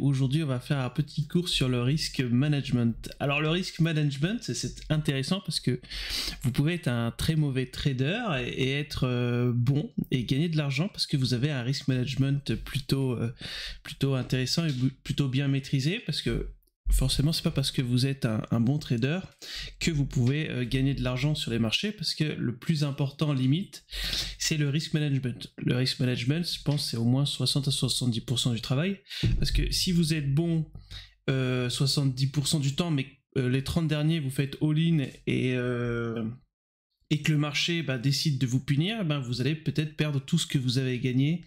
Aujourd'hui, on va faire un petit cours sur le risk management. Alors, le risk management, c'est intéressant parce que vous pouvez être un très mauvais trader et, être euh, bon et gagner de l'argent parce que vous avez un risk management plutôt, euh, plutôt intéressant et plutôt bien maîtrisé parce que forcément c'est pas parce que vous êtes un, bon trader que vous pouvez euh, gagner de l'argent sur les marchés parce que le plus important limite c'est le risk management le risk management je pense c'est au moins 60 à 70% du travail parce que si vous êtes bon 70% euh, du temps mais euh, les 30 derniers vous faites all-in et et que le marché bah, décide de vous punir, eh ben, vous allez peut-être perdre tout ce que vous avez gagné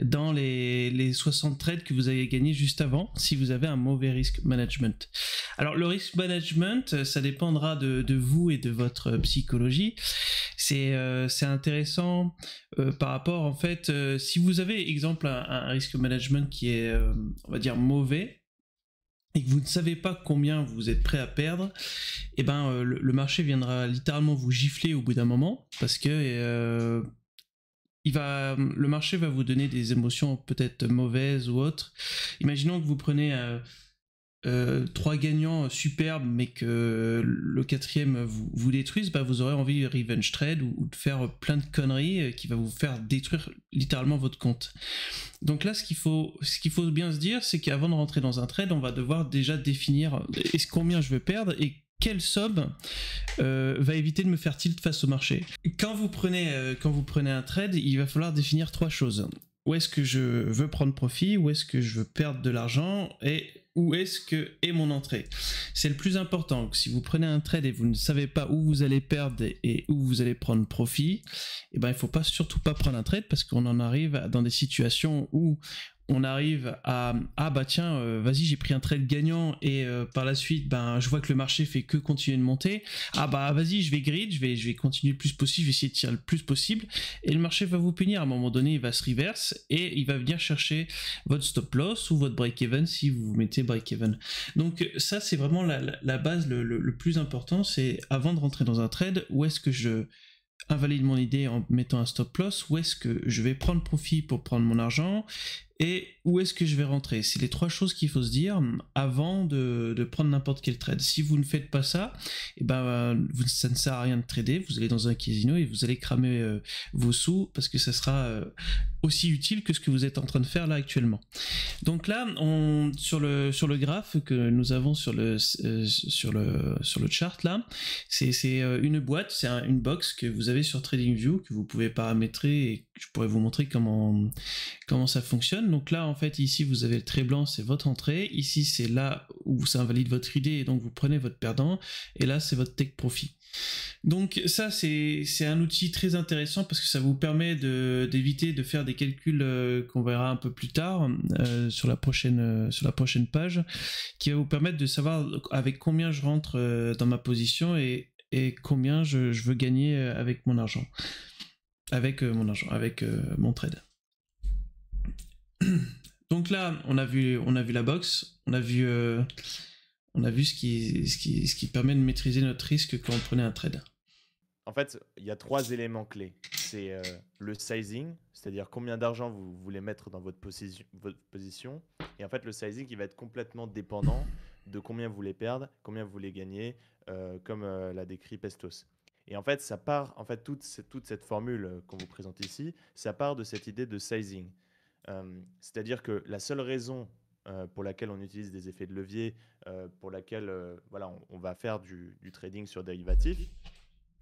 dans les, 60 trades que vous avez gagné juste avant si vous avez un mauvais risk management. Alors le risk management, ça dépendra de, vous et de votre psychologie. C'est euh, intéressant euh, par rapport en fait, euh, si vous avez exemple un, un risk management qui est, on va dire, mauvais, et que vous ne savez pas combien vous êtes prêt à perdre, eh ben euh, le, marché viendra littéralement vous gifler au bout d'un moment parce que euh, il va, le marché va vous donner des émotions peut-être mauvaises ou autres. Imaginons que vous prenez euh, euh, trois gagnants superbes, mais que le quatrième vous, vous détruise, bah vous aurez envie de euh, revenge trade ou, de faire plein de conneries euh, qui va vous faire détruire littéralement votre compte. Donc là, ce qu'il faut, ce qu'il faut bien se dire, c'est qu'avant de rentrer dans un trade, on va devoir déjà définir est-ce combien je veux perdre et quelle somme va éviter de me faire tilt face au marché. Quand vous prenez, quand vous prenez un trade, il va falloir définir trois choses. Où est-ce que je veux prendre profit, où est-ce que je veux perdre de l'argent et où est-ce que est mon entrée C'est le plus important. Si vous prenez un trade et vous ne savez pas où vous allez perdre et où vous allez prendre profit, eh ben, il ne faut pas, surtout pas prendre un trade parce qu'on en arrive dans des situations où on arrive à ah bah tiens euh, vas-y j'ai pris un trade gagnant et euh, par la suite ben je vois que le marché fait que continuer de monter ah bah vas-y je vais grid je vais je vais continuer le plus possible je vais essayer de tirer le plus possible et le marché va vous punir à un moment donné il va se reverse et il va venir chercher votre stop loss ou votre break even si vous mettez break even donc ça c'est vraiment la, base le plus important c'est avant de rentrer dans un trade où est-ce que je invalide mon idée en mettant un stop loss, où est-ce que je vais prendre profit pour prendre mon argent et où est-ce que je vais rentrer C'est les trois choses qu'il faut se dire mm, avant de, de prendre n'importe quel trade. Si vous ne faites pas ça, eh ben, ça ne sert à rien de trader, vous allez dans un casino et vous allez cramer euh, vos sous parce que ça sera euh, aussi utile que ce que vous êtes en train de faire là actuellement. Donc là, sur, le, sur le graphe que nous avons sur le, euh, sur le, sur le chart là, c'est une boîte, c'est une box que vous avez sur TradingView que vous pouvez paramétrer et je pourrais vous montrer comment, comment ça fonctionne donc là, en fait, ici, vous avez le trait blanc, c'est votre entrée. Ici, c'est là où ça invalide votre idée et donc vous prenez votre perdant. Et là, c'est votre take profit. Donc ça, c'est un outil très intéressant parce que ça vous permet d'éviter de, faire des calculs euh, qu'on verra un peu plus tard euh, sur, la prochaine, euh, sur la prochaine page, qui va vous permettre de savoir avec combien je rentre dans ma position et, combien je, je, veux gagner avec mon argent. Avec mon argent, avec mon trade. Donc là, on a vu, on a vu la box, on a vu, euh, ce qui, permet de maîtriser notre risque quand on prenait un trade. En fait, il y a trois éléments clés. C'est euh, le sizing, c'est-à-dire combien d'argent vous voulez mettre dans votre, position. Et en fait, le sizing, il va être complètement dépendant de combien vous voulez perdre, combien vous voulez gagner, euh, comme l'a décrit Pestos. Et en fait, ça part, en fait, toute, cette, toute cette formule qu'on vous présente ici, ça part de cette idée de sizing. Euh, c'est-à-dire que la seule raison euh, pour laquelle on utilise des effets de levier, euh, pour laquelle voilà, on, va faire du, trading sur dérivatif,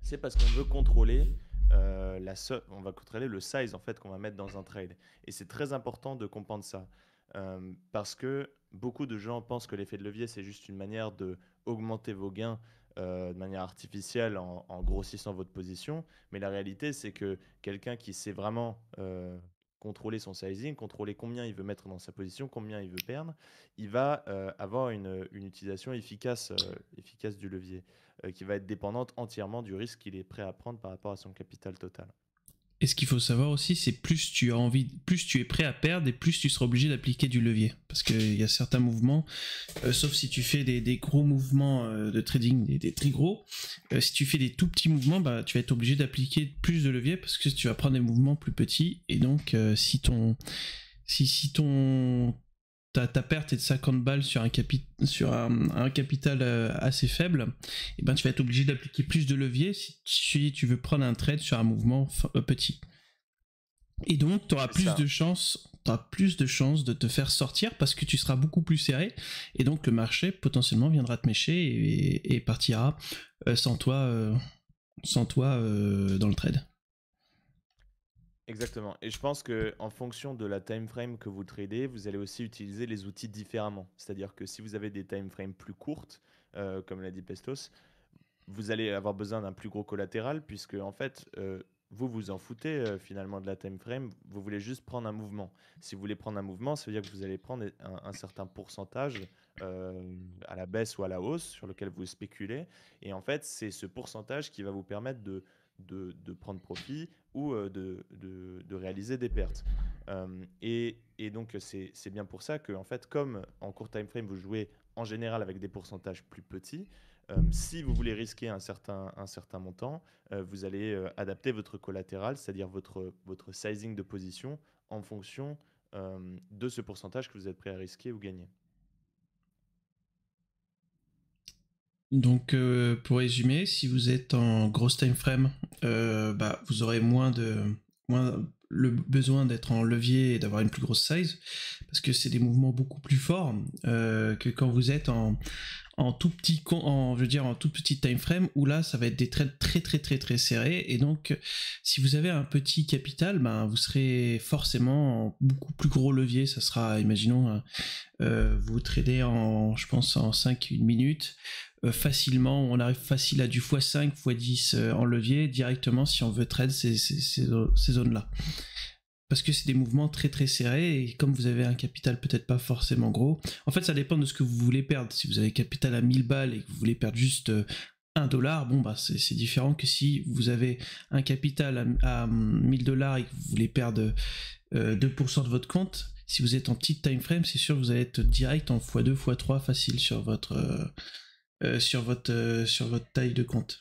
c'est parce qu'on veut contrôler la on va contrôler le size en fait qu'on va mettre dans un trade. Et c'est très important de comprendre ça parce que beaucoup de gens pensent que l'effet de levier c'est juste une manière de augmenter vos gains de manière artificielle en, grossissant votre position. Mais la réalité, c'est que quelqu'un qui sait vraiment contrôler son sizing, contrôler combien il veut mettre dans sa position, combien il veut perdre, il va euh, avoir une, utilisation efficace euh, du levier, euh, qui va être dépendante entièrement du risque qu'il est prêt à prendre par rapport à son capital total. Et ce qu'il faut savoir aussi, c'est plus tu as envie, plus tu es prêt à perdre et plus tu seras obligé d'appliquer du levier. Parce qu'il y a certains mouvements, euh, sauf si tu fais des, gros mouvements euh, de trading, des, très gros, euh, si tu fais des tout petits mouvements, bah, tu vas être obligé d'appliquer plus de levier parce que tu vas prendre des mouvements plus petits. Et donc, si ton, si, si ton, ta, perte est de 50 balles sur un, sur un, capital euh, assez faible, et eh ben tu vas être obligé d'appliquer plus de levier si, tu veux prendre un trade sur un mouvement euh, petit. Et donc, tu auras plus de chances t'as plus de chances de te faire sortir parce que tu seras beaucoup plus serré et donc le marché potentiellement viendra te mécher et, partira euh, sans toi, sans toi dans le trade. Exactement. Et je pense que en fonction de la time frame que vous tradez, vous allez aussi utiliser les outils différemment. C'est-à-dire que si vous avez des time frames plus courtes, euh, comme l'a dit Pestos, vous allez avoir besoin d'un plus gros collatéral puisque en fait euh, vous vous en foutez euh, finalement de la time frame, vous voulez juste prendre un mouvement. Si vous voulez prendre un mouvement, ça veut dire que vous allez prendre un, certain pourcentage à la baisse ou à la hausse sur lequel vous spéculez. Et en fait, c'est ce pourcentage qui va vous permettre de de, prendre profit ou euh, de, réaliser des pertes. Euh, et, donc, c'est bien pour ça que, en fait, comme en court time frame, vous jouez en général avec des pourcentages plus petits, euh, si vous voulez risquer un certain, un certain montant, vous allez adapter votre collatéral, c'est-à-dire votre, votre sizing de position, en fonction de ce pourcentage que vous êtes prêt à risquer ou gagner. Donc, euh, pour résumer, si vous êtes en grosse time frame, euh, bah, vous aurez moins de moins le besoin d'être en levier et d'avoir une plus grosse size, parce que c'est des mouvements beaucoup plus forts euh, que quand vous êtes en, en tout petit en je veux dire en tout petit time frame où là ça va être des trades très très très très serrés et donc si vous avez un petit capital ben vous serez forcément en beaucoup plus gros levier ça sera imaginons euh, euh, vous tradez en je pense en 5 une minute euh, facilement on arrive facile à du x5 x10 en levier directement si on veut trade ces zones là parce que c'est des mouvements très très serrés et comme vous avez un capital peut-être pas forcément gros, en fait ça dépend de ce que vous voulez perdre. Si vous avez capital à 1000 balles et que vous voulez perdre juste 1 euh, dollar, bon bah c'est différent que si vous avez un capital à, 1000 dollars et que vous voulez perdre 2% euh, de votre compte. Si vous êtes en petit time frame, c'est sûr que vous allez être direct en x2 x3 facile sur votre euh, sur votre sur votre taille de compte.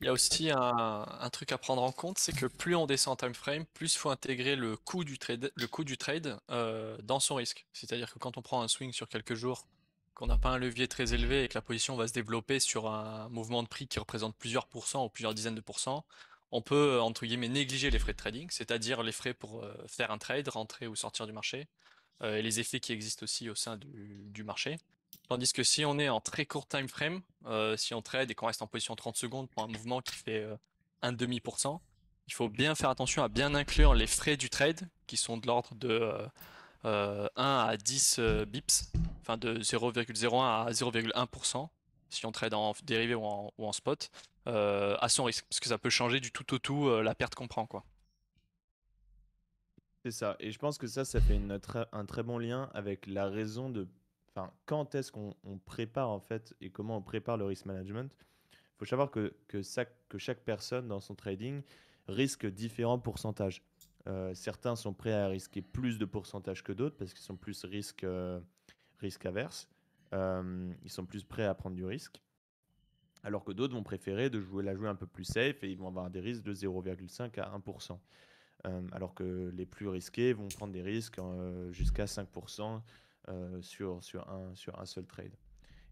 Il y a aussi un, truc à prendre en compte, c'est que plus on descend en time frame, plus il faut intégrer le coût du trade, le coût du trade euh, dans son risque. C'est-à-dire que quand on prend un swing sur quelques jours, qu'on n'a pas un levier très élevé et que la position va se développer sur un mouvement de prix qui représente plusieurs pourcents ou plusieurs dizaines de pourcents, on peut entre guillemets négliger les frais de trading, c'est-à-dire les frais pour euh, faire un trade, rentrer ou sortir du marché, euh, et les effets qui existent aussi au sein du marché. Tandis que si on est en très court time frame, euh, si on trade et qu'on reste en position 30 secondes pour un mouvement qui fait 1,5%, euh, un demi il faut bien faire attention à bien inclure les frais du trade qui sont de l'ordre de 1 euh, à 10 bips, enfin de 0,01 à 0,1% si on trade en dérivé ou en, spot, à son risque, parce que ça peut changer du tout au tout la perte qu'on prend quoi. C'est ça, et je pense que ça, ça fait un très bon lien avec la raison de quand est-ce qu'on prépare en fait et comment on prépare le risk management Il faut savoir que, chaque personne dans son trading risque différents pourcentages. Euh, certains sont prêts à risquer plus de pourcentages que d'autres parce qu'ils sont plus risque, averses. Euh, risque averse. Euh, ils sont plus prêts à prendre du risque. Alors que d'autres vont préférer de jouer la jouer un peu plus safe et ils vont avoir des risques de 0,5 à 1%. alors que les plus risqués vont prendre des risques jusqu'à 5%, euh, sur, sur, un, sur un seul trade.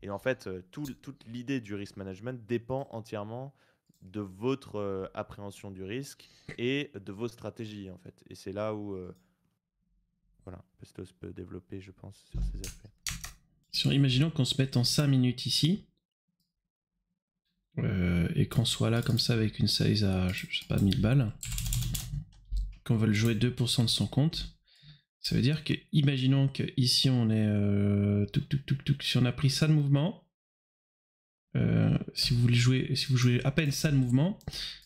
Et en fait, euh, tout, toute l'idée du risk management dépend entièrement de votre euh, appréhension du risque et de vos stratégies, en fait. Et c'est là où voilà, Pestos peut développer, je pense, sur ces aspects. Sur, imaginons qu'on se mette en 5 minutes ici et qu'on soit là comme ça avec une size à, je, sais pas, 1000 balles, qu'on veuille jouer 2% de son compte. Ça veut dire que, imaginons que ici on est, euh, si on a pris ça de mouvement, euh, si vous voulez jouer, si vous jouez à peine ça de mouvement,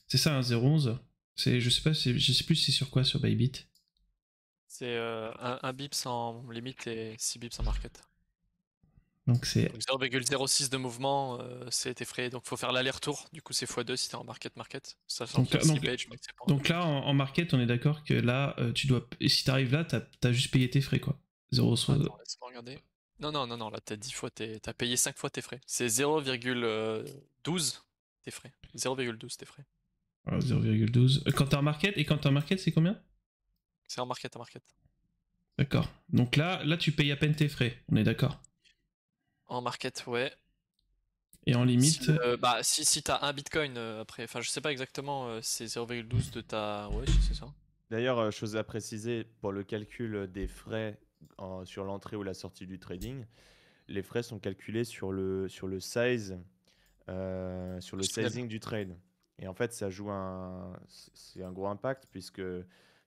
c'est ça un 011. C'est, je sais pas, je sais plus c'est sur quoi sur Bybit. C'est euh, un, bip sans limite et six bips sans market. Donc c'est 0,06 de mouvement, euh, c'est tes frais, Donc faut faire l'aller-retour. Du coup, c'est x2 si t'es en market market. Ça donc, là, donc là, en, market, on est d'accord que là, euh, tu dois. si t'arrives là, t'as as juste payé tes frais quoi. 0, Non, non, non, non, là, t'as 10 fois, t'as payé 5 fois tes frais. C'est 0,12 tes frais. 0,12 tes frais. 0,12. Ah, euh, quand t'es en market, et quand t'es en market, c'est combien C'est en market, en market. D'accord. Donc là, là, tu payes à peine tes frais, on est d'accord en market, ouais. Et en limite euh, bah, si, si t'as un bitcoin euh, après, enfin je sais pas exactement, euh, c'est 0,12 de ta. Ouais, c'est ça. D'ailleurs, chose à préciser, pour le calcul des frais sur l'entrée ou la sortie du trading, les frais sont calculés sur le, sur le size, sur le sizing du trade. Et en fait, ça joue un, c'est un gros impact puisque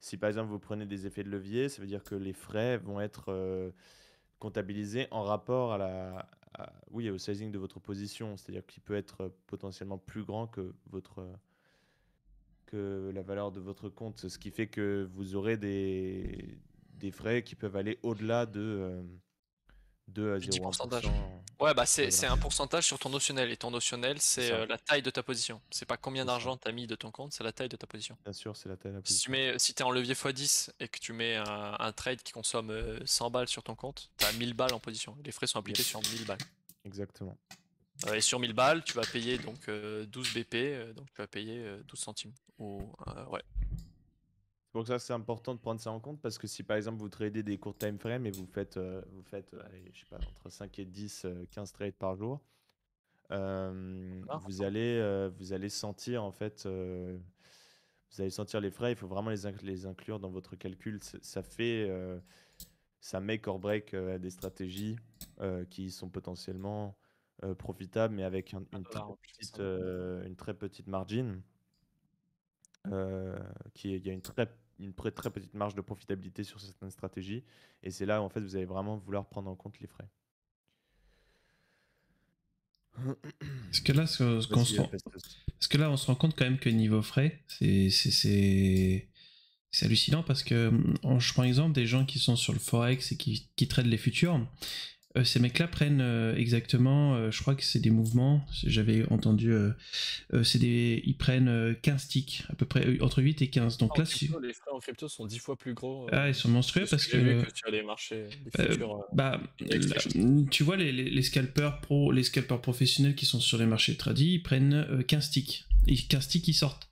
si par exemple vous prenez des effets de levier, ça veut dire que les frais vont être comptabilisé en rapport à la, oui, au sizing de votre position, c'est-à-dire qu'il peut être euh, potentiellement plus grand que votre euh, que la valeur de votre compte, ce qui fait que vous aurez des, frais qui peuvent aller au-delà de, euh, de Ouais, bah c'est un pourcentage sur ton notionnel. Et ton notionnel, c'est euh, la taille de ta position. C'est pas combien d'argent tu as mis de ton compte, c'est la taille de ta position. Bien sûr, c'est la taille de la position. Si tu es en levier x10 et que tu mets un, trade qui consomme 100 euh, balles sur ton compte, tu as 1000 balles en position. Les frais sont appliqués sur 1000 balles. Exactement. Euh, et sur 1000 balles, tu vas payer donc 12 BP, donc tu vas payer 12 centimes. Ou, ouais, pour ça c'est important de prendre ça en compte parce que si par exemple vous tradez des courts time frame et vous faites, euh, vous faites euh, je sais pas, entre 5 et 10, 15 euh, trades par jour, vous, allez, vous allez sentir en fait, vous allez sentir les frais, il faut vraiment les, les inclure dans votre calcul. Ça fait, ça make or break des stratégies qui sont potentiellement profitables mais avec un, une, très petite, une très petite qui il y a une très une très, très petite marge de profitabilité sur certaines stratégies. Et c'est là, en fait, vous allez vraiment vouloir prendre en compte les frais. Est-ce que là, que là, on se rend compte quand même que niveau frais, c'est, hallucinant parce que hum, je prends exemple des gens qui sont sur le forex et qui, qui les futurs. Euh, ces mecs-là prennent euh, exactement, euh, je crois que c'est des mouvements, j'avais entendu, c'est des, ils prennent 15 ticks, à peu près, entre 8 et 15. Donc là, les frais en crypto sont 10 fois plus gros. ah, ils sont monstrueux parce que. tu bah, tu vois, les, les, scalpers pro, les professionnels qui sont sur les marchés tradis, ils prennent 15 ticks. Et 15 ticks, ils sortent.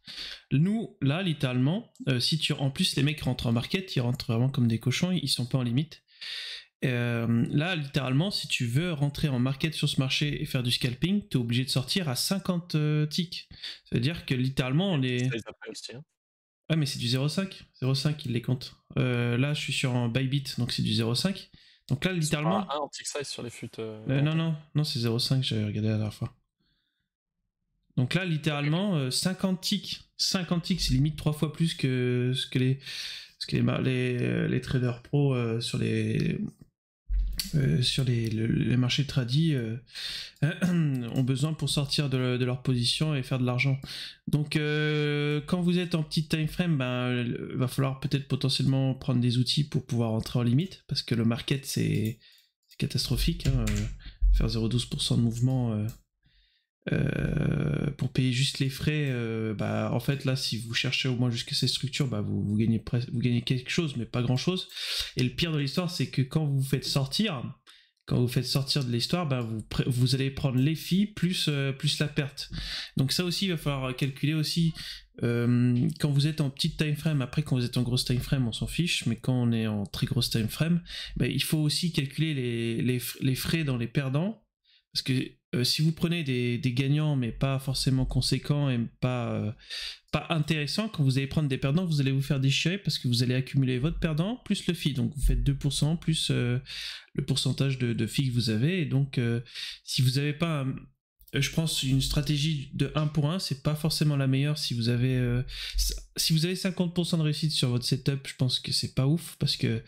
Nous, là, littéralement, si tu. En plus, les mecs rentrent en market, ils rentrent vraiment comme des cochons, ils sont pas en limite. Euh, là, littéralement, si tu veux rentrer en market sur ce marché et faire du scalping, tu es obligé de sortir à 50 ticks. C'est-à-dire que littéralement, on est. Ah, mais c'est du 0,5. 0,5, il les compte. Euh, là, je suis sur un Bybit, donc c'est du 0,5. Donc là, littéralement. tick size sur les euh, non, non, non, c'est 0,5, j'avais regardé la dernière fois. Donc là, littéralement, 50 ticks. 50 ticks, c'est limite 3 fois plus que ce que les, ce les, les traders pro sur les euh, sur les, marchés tradis euh, ont besoin pour sortir de, leur position et faire de l'argent. Donc euh, quand vous êtes en petit time frame, ben, va falloir peut-être potentiellement prendre des outils pour pouvoir entrer en limite parce que le market c'est catastrophique. Hein, faire 0,12% de mouvement euh, pour payer juste les frais, euh, bah, en fait, là, si vous cherchez au moins jusqu'à ces structures, bah, vous, vous, gagnez vous gagnez quelque chose, mais pas grand chose. Et le pire de l'histoire, c'est que quand vous vous faites sortir, quand vous faites sortir de l'histoire, bah, vous, vous allez prendre les filles plus, euh, plus la perte. Donc, ça aussi, il va falloir calculer aussi. quand vous êtes en petite time frame, après quand vous êtes en grosse time frame, on s'en fiche, mais quand on est en très grosse time frame, bah, il faut aussi calculer les, les, les frais dans les perdants, parce que euh, si vous prenez des, gagnants, mais pas forcément conséquents et pas, euh, pas intéressants, quand vous allez prendre des perdants, vous allez vous faire déchirer parce que vous allez accumuler votre perdant plus le fi Donc vous faites 2% plus euh, le pourcentage de, de fee que vous avez. Et donc si vous n'avez pas, je pense, une stratégie de 1 pour 1, c'est pas forcément la meilleure. Si vous avez, si vous avez 50% de réussite sur votre setup, je pense que c'est pas ouf parce que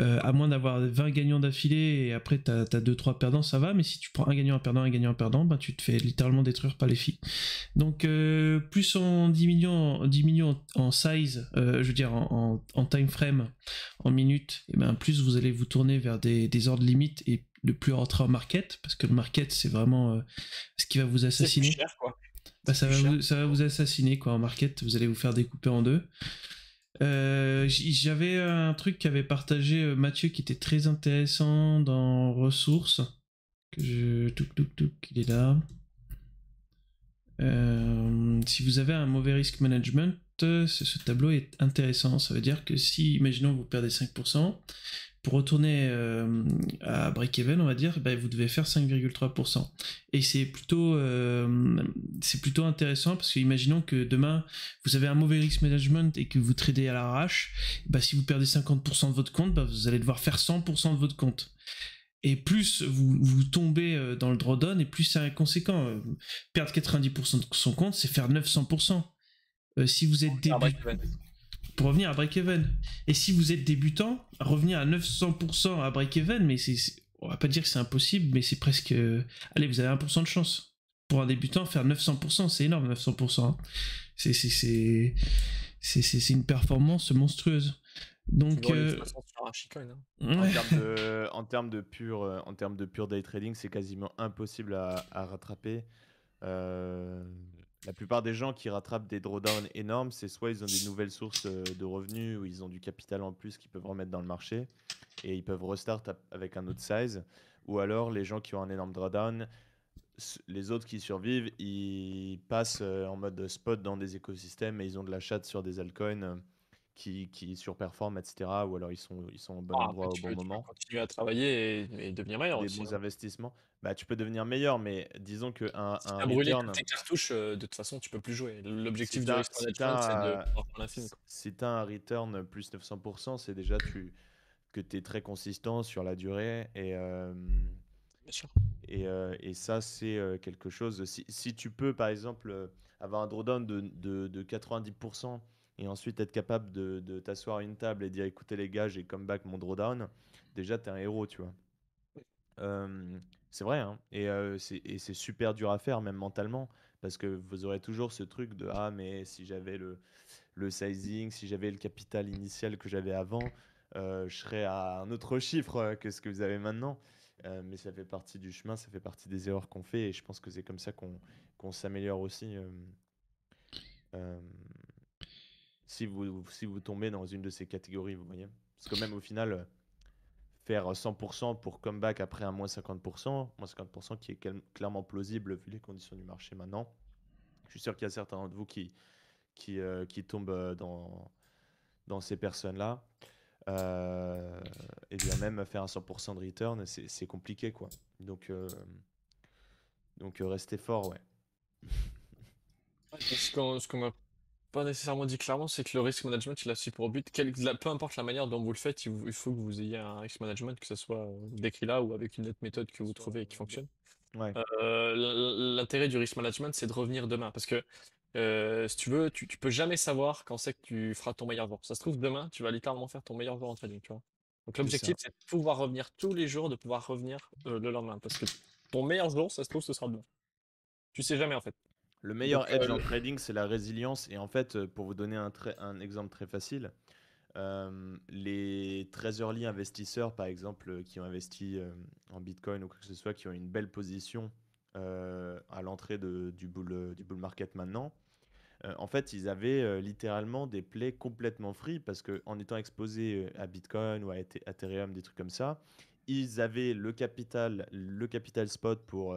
euh, à moins d'avoir 20 gagnants d'affilée et après tu as 2-3 perdants, ça va, mais si tu prends un gagnant, un perdant, un gagnant, un perdant, bah, tu te fais littéralement détruire par les filles. Donc euh, plus en diminuant, en, en size, euh, je veux dire en, time frame, en minutes, et eh ben, plus vous allez vous tourner vers des, ordres limites et de plus rentrer en market, parce que le market c'est vraiment ce qui va vous assassiner. Bah, ça, va vous, ça va vous assassiner quoi en market, vous allez vous faire découper en deux. Euh, j'avais un truc qu'avait partagé euh, Mathieu qui était très intéressant dans ressources. Que je... il est là. Euh, si vous avez un mauvais risk management, ce, ce tableau est intéressant. Ça veut dire que si, imaginons, vous perdez 5%, pour retourner euh, à break-even, on va dire, bah, vous devez faire 5,3%. Et c'est plutôt, euh, c'est plutôt intéressant parce que imaginons que demain, vous avez un mauvais risk management et que vous tradez à l'arrache, bah, si vous perdez 50% de votre compte, bah, vous allez devoir faire 100% de votre compte. Et plus vous, tombez euh, dans le drawdown, et plus c'est conséquent. Perdre 90% de son compte, c'est faire 900%. si vous êtes début pour revenir à break-even. Et si vous êtes débutant, revenir à 900% à break-even, mais c'est, on va pas dire que c'est impossible, mais c'est presque... Euh, allez, vous avez 1% de chance. Pour un débutant, faire 900%, c'est énorme, 900%. Hein. C'est C'est, c'est, c'est, une performance monstrueuse. Donc, euh, hein. en, termes de, en de pur, euh, en termes de pur day trading, c'est quasiment impossible à, à rattraper. Euh, la plupart des gens qui rattrapent des drawdowns énormes, c'est soit ils ont des nouvelles sources euh, de revenus ou ils ont du capital en plus qu'ils peuvent remettre dans le marché et ils peuvent restart avec un autre size. Ou alors les gens qui ont un énorme drawdown, les autres qui survivent, ils passent euh, en mode spot dans des écosystèmes et ils ont de la chatte sur des altcoins euh, qui, qui surperforment, etc. Ou alors ils sont, ils sont au bon ah, endroit au bon tu moment. continuer à travailler et, devenir meilleur Des bons hein. investissements. Bah, tu peux devenir meilleur, mais disons que un, Si tes cartouches, euh, de toute façon, tu peux plus jouer. L'objectif de c'est de si tu as un return plus 900%, c'est déjà tu, que tu es très consistant sur la durée. Et, euh, Bien sûr. et, euh, et ça, c'est quelque chose. Si, si tu peux, par exemple, avoir un drawdown de, de, de 90% et ensuite être capable de, t'asseoir à une table et dire écoutez les gars, j'ai back mon drawdown, déjà t'es un héros, tu vois. Euh, c'est vrai, hein. Euh, et, c'est super dur à faire, même mentalement, parce que vous aurez toujours ce truc de ah, mais si j'avais le, le sizing, si j'avais le capital initial que j'avais avant, euh, je serais à un autre chiffre que ce que vous avez maintenant. mais ça fait partie du chemin, ça fait partie des erreurs qu'on fait, et je pense que c'est comme ça qu'on s'améliore aussi si vous, si vous tombez dans une de ces catégories, vous voyez. Parce que même au final, euh, faire 100% pour comeback après un moins 50%, moins 50% qui est clairement plausible vu les conditions du marché maintenant. Je suis sûr qu'il y a certains d'entre vous qui, qui, euh, qui tombent euh, dans, dans ces personnes-là. et bien même faire un 100% de return, c'est compliqué quoi. Donc, donc restez fort, ouais. ce qu'on a pas nécessairement dit clairement, c'est que le risk management, il a su pour but, quel- la- peu importe la manière dont vous le faites, il, faut que vous ayez un risk management, que ce soit euh, décrit là ou avec une autre méthode que vous trouvez et qui euh, fonctionne. Euh, l'intérêt du risk management, c'est de revenir demain. Parce que, si tu veux, tu, peux jamais savoir quand c'est que tu feras ton meilleur jour. Ça se trouve, demain, tu vas littéralement faire ton meilleur jour en trading, Donc, l'objectif, c'est de pouvoir revenir tous les jours, de pouvoir revenir le lendemain. Parce que ton meilleur jour, ça se trouve, ce sera demain. Tu sais jamais, en fait. Le meilleur edge euh, en trading, c'est la résilience. Et en fait, euh, pour vous donner un, un exemple très facile, euh, les très early investisseurs, par exemple, qui ont investi en Bitcoin ou quoi que ce soit, qui ont une belle position à l'entrée du bull, du bull market maintenant, en fait, ils avaient littéralement des plays complètement free parce qu'en étant exposés à Bitcoin ou à Ethereum, des trucs comme ça, ils avaient le capital, le capital spot pour,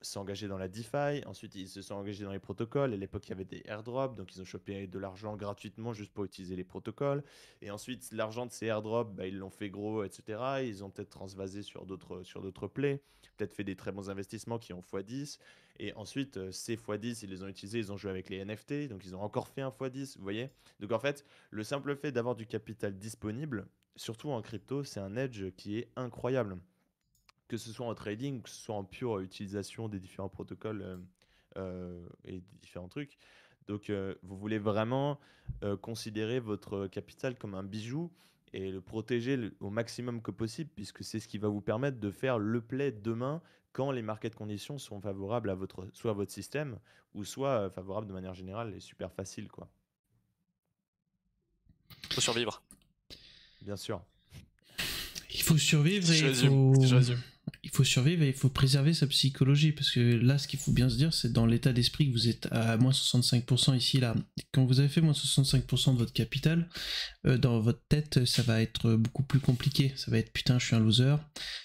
s'engager dans la DeFi, ensuite ils se sont engagés dans les protocoles, à l'époque il y avait des airdrops, donc ils ont chopé de l'argent gratuitement juste pour utiliser les protocoles, et ensuite l'argent de ces airdrops, bah, ils l'ont fait gros, etc. Ils ont peut-être transvasé sur d'autres, sur d'autres plays, peut-être fait des très bons investissements qui ont x10, et ensuite euh, ces x10, ils les ont utilisés, ils ont joué avec les NFT, donc ils ont encore fait un x10, vous voyez Donc en fait, le simple fait d'avoir du capital disponible, surtout en crypto, c'est un edge qui est incroyable que ce soit en trading, que ce soit en pure utilisation des différents protocoles euh, euh, et des différents trucs. Donc, euh, vous voulez vraiment considérer votre capital comme un bijou et le protéger au maximum que possible, puisque c'est ce qui va vous permettre de faire le play demain quand les market conditions sont favorables à votre, soit à votre système, ou soit favorables de manière générale et super facile. Quoi. Faut survivre. Bien sûr. Il faut survivre et faut survivre et il faut préserver sa psychologie parce que là, ce qu'il faut bien se dire, c'est dans l'état d'esprit que vous êtes à moins 65% ici là. Quand vous avez fait moins 65% de votre capital, euh, dans votre tête, ça va être beaucoup plus compliqué. Ça va être putain, je suis un loser,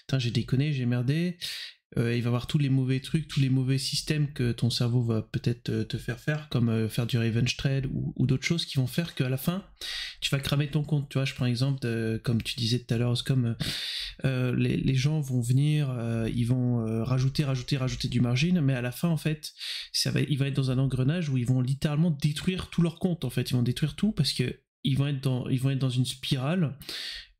putain, j'ai déconné, j'ai merdé. Euh, il va avoir tous les mauvais trucs, tous les mauvais systèmes que ton cerveau va peut-être euh, te faire faire, comme euh, faire du revenge trade ou, d'autres choses qui vont faire qu'à la fin, tu vas cramer ton compte. Tu vois, je prends exemple, comme tu disais tout à l'heure, comme les, gens vont venir, ils vont rajouter, rajouter, rajouter du margin, mais à la fin, en fait, ça va, ils vont être dans un engrenage où ils vont littéralement détruire tout leur compte. En fait, ils vont détruire tout parce que ils vont être dans, ils vont être dans une spirale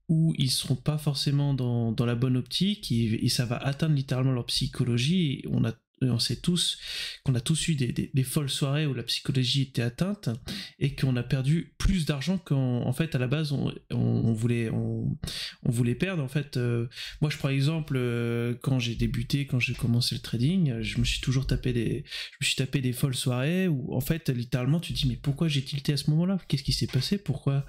où ils seront pas forcément dans, dans la bonne optique et, ça va atteindre littéralement leur psychologie et on a euh, on sait tous qu'on a tous eu des, folles soirées où la psychologie était atteinte et qu'on a perdu plus d'argent qu'en fait à la base on, voulait on, voulait perdre en fait euh. moi je prends exemple euh, quand j'ai débuté quand j'ai commencé le trading je me suis toujours tapé des je suis tapé des folles soirées où en fait littéralement tu te dis mais pourquoi j'ai tilté à ce moment là qu'est-ce qui s'est passé pourquoi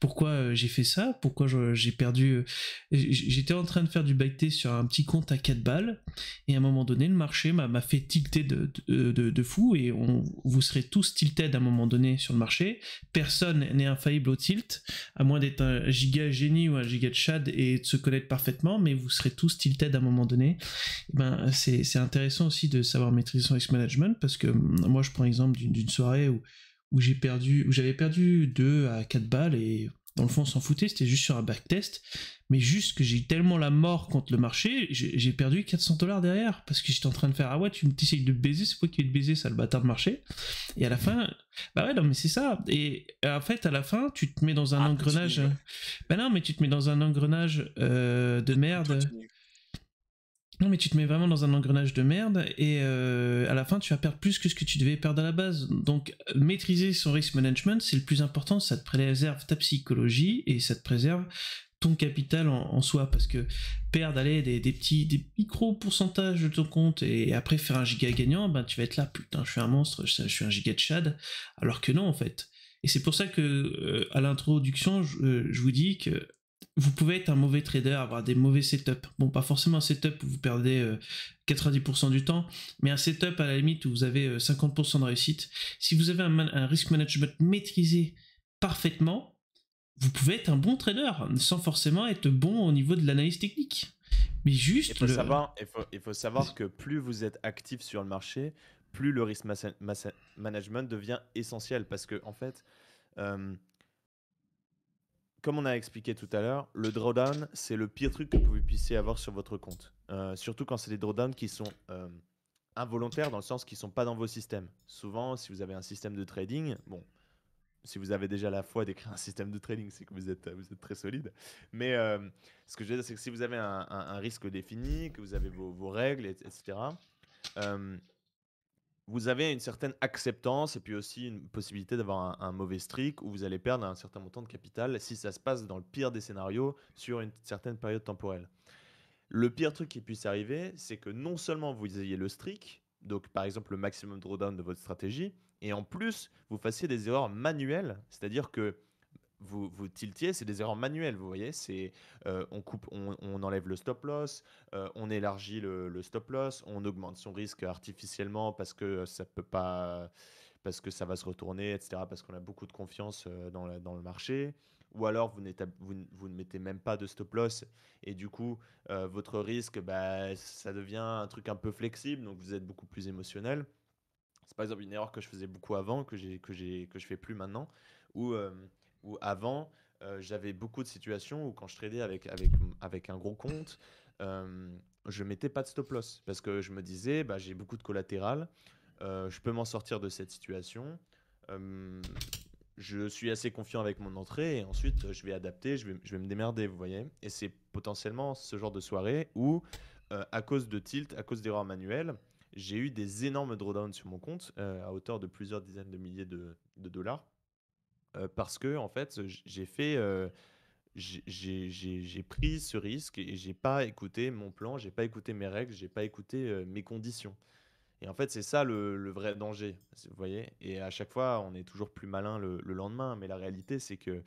pourquoi j'ai fait ça pourquoi j'ai perdu j'étais en train de faire du baité sur un petit compte à 4 balles et à un moment donné le marché m'a fait tilter de, de, fou et on, vous serez tous tilted à un moment donné sur le marché. Personne n'est infaillible au tilt, à moins d'être un giga génie ou un giga de chad et de se connaître parfaitement, mais vous serez tous tilted à un moment donné. Eh ben, c'est intéressant aussi de savoir maîtriser son risk management parce que moi je prends l'exemple d'une soirée où, où j'ai perdu, où j'avais perdu 2 à quatre balles et dans le fond, on s'en foutait, c'était juste sur un backtest. Mais juste que j'ai eu tellement la mort contre le marché, j'ai perdu 400 dollars derrière. Parce que j'étais en train de faire Ah ouais, tu me t'essayes de baiser, c'est quoi qui vais te baiser, ça, le bâtard de marché. Et à la fin, bah ouais, non, mais c'est ça. Et euh, en fait, à la fin, tu te mets dans un ah, engrenage. Euh, bah non, mais tu te mets dans un engrenage euh, de merde. Non mais tu te mets vraiment dans un engrenage de merde et euh, à la fin tu vas perdre plus que ce que tu devais perdre à la base. Donc maîtriser son risk management c'est le plus important, ça te préserve ta psychologie et ça te préserve ton capital en, soi parce que perdre des, petits des micro pourcentages de ton compte et après faire un giga gagnant ben tu vas être là putain je suis un monstre je, suis un giga de chad alors que non en fait et c'est pour ça que euh, à l'introduction euh, je vous dis que vous pouvez être un mauvais trader, avoir des mauvais setups. Bon, pas forcément un setup où vous perdez 90% euh, du temps, mais un setup à la limite où vous avez 50% euh, de réussite. Si vous avez un, risk management maîtrisé parfaitement, vous pouvez être un bon trader sans forcément être bon au niveau de l'analyse technique. Mais juste. Il faut, savoir, il faut, savoir que plus vous êtes actif sur le marché, plus le risk management devient essentiel parce que, en fait, euh, comme on a expliqué tout à l'heure, le drawdown, c'est le pire truc que vous puissiez avoir sur votre compte. Euh, surtout quand c'est des drawdowns qui sont euh, involontaires, dans le sens qu'ils ne sont pas dans vos systèmes. Souvent, si vous avez un système de trading, bon, si vous avez déjà la foi d'écrire un système de trading, c'est que vous êtes, vous êtes très solide. Mais euh, ce que je veux dire, c'est que si vous avez un, risque défini, que vous avez vos, règles, etc., vous avez une certaine acceptance et puis aussi une possibilité d'avoir un, mauvais streak où vous allez perdre un certain montant de capital si ça se passe dans le pire des scénarios sur une certaine période temporelle. Le pire truc qui puisse arriver, c'est que non seulement vous ayez le streak, donc par exemple le maximum drawdown de votre stratégie, et en plus vous fassiez des erreurs manuelles, c'est-à-dire que vous, tiltiez, c'est des erreurs manuelles, vous voyez. C'est euh, on coupe, on, enlève le stop loss, euh, on élargit le, stop loss, on augmente son risque artificiellement parce que ça peut pas, parce que ça va se retourner, etc. Parce qu'on a beaucoup de confiance euh, dans, dans le marché. Ou alors vous, vous, vous, ne mettez même pas de stop loss et du coup votre risque, bah, ça devient un truc un peu flexible, donc vous êtes beaucoup plus émotionnel. C'est par exemple une erreur que je faisais beaucoup avant, que j'ai que j'ai que je fais plus maintenant, où où avant, euh, j'avais beaucoup de situations où quand je tradais avec, avec, un gros compte, euh, je mettais pas de stop loss parce que je me disais, bah, j'ai beaucoup de collatéral, euh, je peux m'en sortir de cette situation. Euh, je suis assez confiant avec mon entrée et ensuite je vais adapter, je vais, je vais me démerder, vous voyez. Et c'est potentiellement ce genre de soirée où, à cause de tilt, à cause d'erreurs manuelles, j'ai eu des énormes drawdowns sur mon compte à hauteur de plusieurs dizaines de milliers de dollars euh, parce que en fait, j'ai fait, euh, j'ai pris ce risque et j'ai pas écouté mon plan, j'ai pas écouté mes règles, j'ai pas écouté euh, mes conditions. Et en fait, c'est ça le, vrai danger, vous voyez. Et à chaque fois, on est toujours plus malin le, lendemain, mais la réalité, c'est que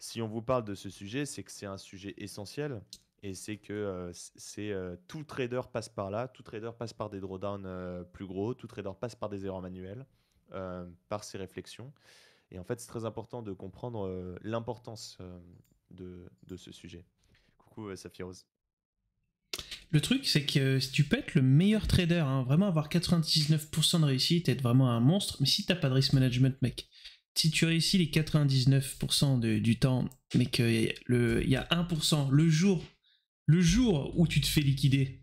si on vous parle de ce sujet, c'est que c'est un sujet essentiel et c'est que c'est tout trader passe par là, tout trader passe par des drawdowns plus gros, tout trader passe par des erreurs manuelles, par ses réflexions. Et en fait, c'est très important de comprendre euh, l'importance euh, de, ce sujet. Coucou euh, rose Le truc, c'est que si tu peux être le meilleur trader, hein, vraiment avoir 99% de réussite, être vraiment un monstre, mais si tu n'as pas de risk management, mec, si tu réussis les 99% du temps, mais qu'il y a 1%, le jour, le jour où tu te fais liquider,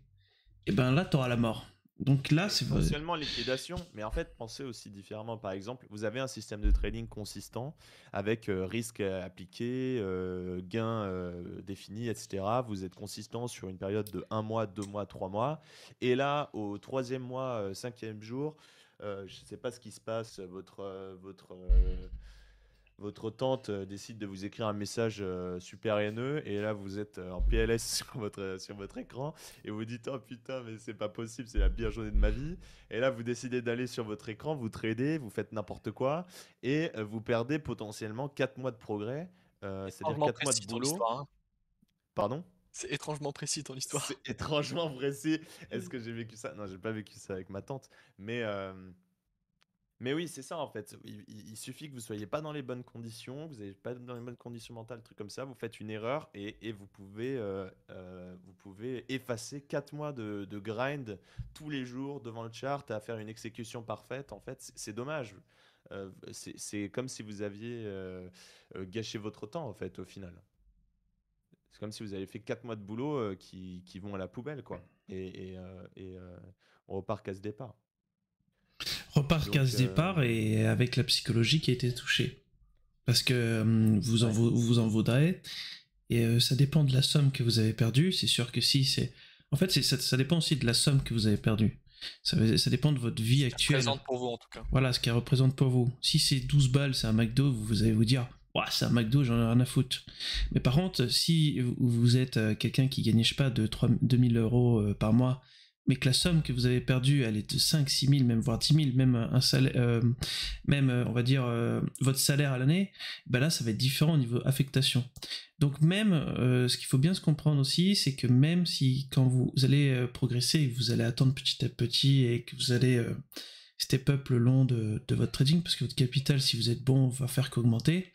et eh ben là, auras la mort. Donc là, c'est pas seulement liquidation, mais en fait, pensez aussi différemment. Par exemple, vous avez un système de trading consistant avec euh, risque appliqué, euh, gain euh, défini, etc. Vous êtes consistant sur une période de un mois, deux mois, trois mois. Et là, au troisième mois, cinquième jour, je ne sais pas ce qui se passe, votre, votre votre tante euh, décide de vous écrire un message euh, super haineux et là vous êtes euh, en PLS sur votre, écran et vous dites oh putain mais c'est pas possible c'est la pire journée de ma vie et là vous décidez d'aller sur votre écran vous tradez vous faites n'importe quoi et vous perdez potentiellement 4 mois de progrès c'est-à-dire 4 mois de boulot hein. pardon c'est étrangement précis ton histoire. C'est étrangement précis. Est-ce que j'ai vécu ça Non, j'ai pas vécu ça avec ma tante. Mais mais oui, c'est ça en fait. Il, suffit que vous soyez pas dans les bonnes conditions, vous n'êtes pas dans les bonnes conditions mentales, truc comme ça. Vous faites une erreur et, vous pouvez euh, euh, vous pouvez effacer 4 mois de, grind tous les jours devant le chart à faire une exécution parfaite. En fait, c'est dommage. Euh, c'est comme si vous aviez gâché votre temps en fait au final. C'est comme si vous avez fait 4 mois de boulot qui, vont à la poubelle quoi. Et, et on repart qu'à ce départ repart qu'à ce euh, départ et avec la psychologie qui a été touchée. Parce que euh, vous, en vous en vaudrez. Et euh, ça dépend de la somme que vous avez perdue. C'est sûr que si c'est. En fait, ça, ça, dépend aussi de la somme que vous avez perdue. Ça, dépend de votre vie actuelle. Ce représente pour vous, en tout cas. Voilà, ce qu'elle représente pour vous. Si c'est 12 balles, c'est un McDo, vous allez vous dire Ouah, c'est un McDo, j'en ai rien à foutre. Mais par contre, si vous êtes quelqu'un qui gagne, pas, de 2000 euros par mois mais que la somme que vous avez perdue, elle est de 5, 6 000, même voire 10 000, même, euh, un salaire, euh, même euh, on va dire, votre salaire à l'année, ben là, ça va être différent au niveau affectation. Donc même, ce qu'il faut bien se comprendre aussi, c'est que même si quand vous allez progresser, vous allez attendre petit à petit et que vous allez step up le long de, votre trading parce que votre capital, si vous êtes bon, va faire qu'augmenter.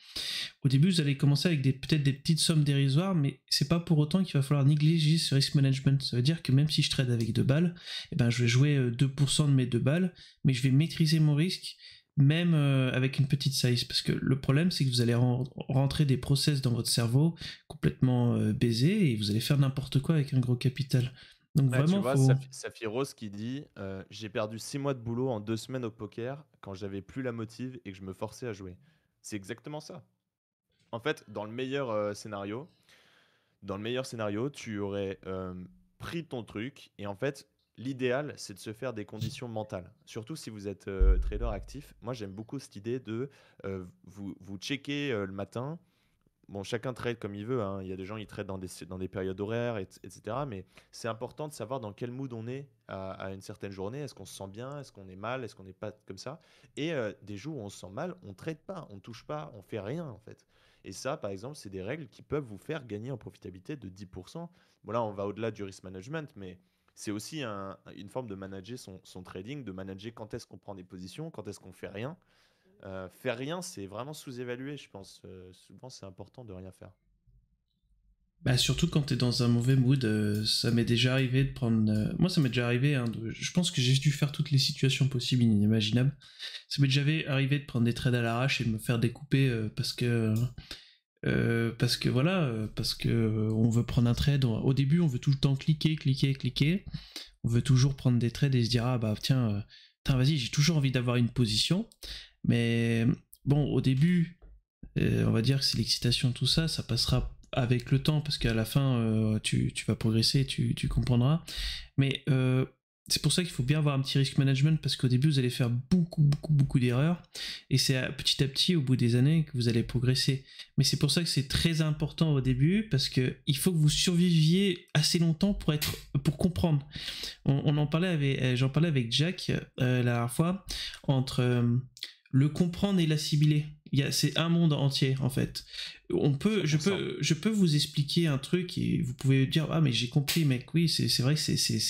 Au début, vous allez commencer avec peut-être des petites sommes dérisoires, mais c'est pas pour autant qu'il va falloir négliger ce risk management. Ça veut dire que même si je trade avec deux balles, et eh ben, je vais jouer 2% euh, de mes deux balles, mais je vais maîtriser mon risque même euh, avec une petite size, parce que le problème c'est que vous allez rentrer des process dans votre cerveau complètement euh, baisé et vous allez faire n'importe quoi avec un gros capital. Bah, tu vois, faut... qui dit euh, J'ai perdu 6 mois de boulot en 2 semaines au poker quand j'avais plus la motive et que je me forçais à jouer. C'est exactement ça. En fait, dans le meilleur euh, scénario, dans le meilleur scénario, tu aurais pris ton truc et en fait, l'idéal, c'est de se faire des conditions mentales. Surtout si vous êtes euh, trader actif. Moi, j'aime beaucoup cette idée de vous, vous checker le matin, bon, chacun trade comme il veut. Hein. Il y a des gens qui traitent dans des, périodes horaires, etc. Mais c'est important de savoir dans quel mood on est à, une certaine journée. Est-ce qu'on se sent bien Est-ce qu'on est mal Est-ce qu'on n'est pas comme ça Et euh, des jours où on se sent mal, on ne trade pas, on ne touche pas, on fait rien en fait. Et ça, par exemple, c'est des règles qui peuvent vous faire gagner en profitabilité de 10%. Bon, là, on va au-delà du risk management, mais c'est aussi une forme de manager son, son, trading, de manager quand est-ce qu'on prend des positions, quand est-ce qu'on fait rien. Euh, faire rien, c'est vraiment sous-évalué, je pense. Euh, souvent, c'est important de rien faire. Bah, surtout quand tu es dans un mauvais mood, euh, ça m'est déjà arrivé de prendre. moi, ça m'est déjà arrivé. Hein, je pense que j'ai dû faire toutes les situations possibles, inimaginables. Ça m'est déjà arrivé de prendre des trades à l'arrache et de me faire découper parce que. parce que voilà, parce que on veut prendre un trade. Au début, on veut tout le temps cliquer, cliquer, cliquer. On veut toujours prendre des trades et se dire ah bah tiens, vas-y, j'ai toujours envie d'avoir une position. Mais bon, au début, euh, on va dire que c'est l'excitation, tout ça, ça passera avec le temps, parce qu'à la fin, euh, tu, tu, vas progresser, tu, tu comprendras. Mais euh, c'est pour ça qu'il faut bien avoir un petit risk management, parce qu'au début, vous allez faire beaucoup, beaucoup, beaucoup d'erreurs. Et c'est petit à petit, au bout des années, que vous allez progresser. Mais c'est pour ça que c'est très important au début, parce qu'il faut que vous surviviez assez longtemps pour, être, pour comprendre. On, en parlait avec, j'en parlais avec Jack la dernière fois, entre le comprendre et l'assimiler. C'est un monde entier en fait. On peut, je, peux, je peux vous expliquer un truc et vous pouvez dire Ah, mais j'ai compris, mec, oui, c'est vrai c'est c'est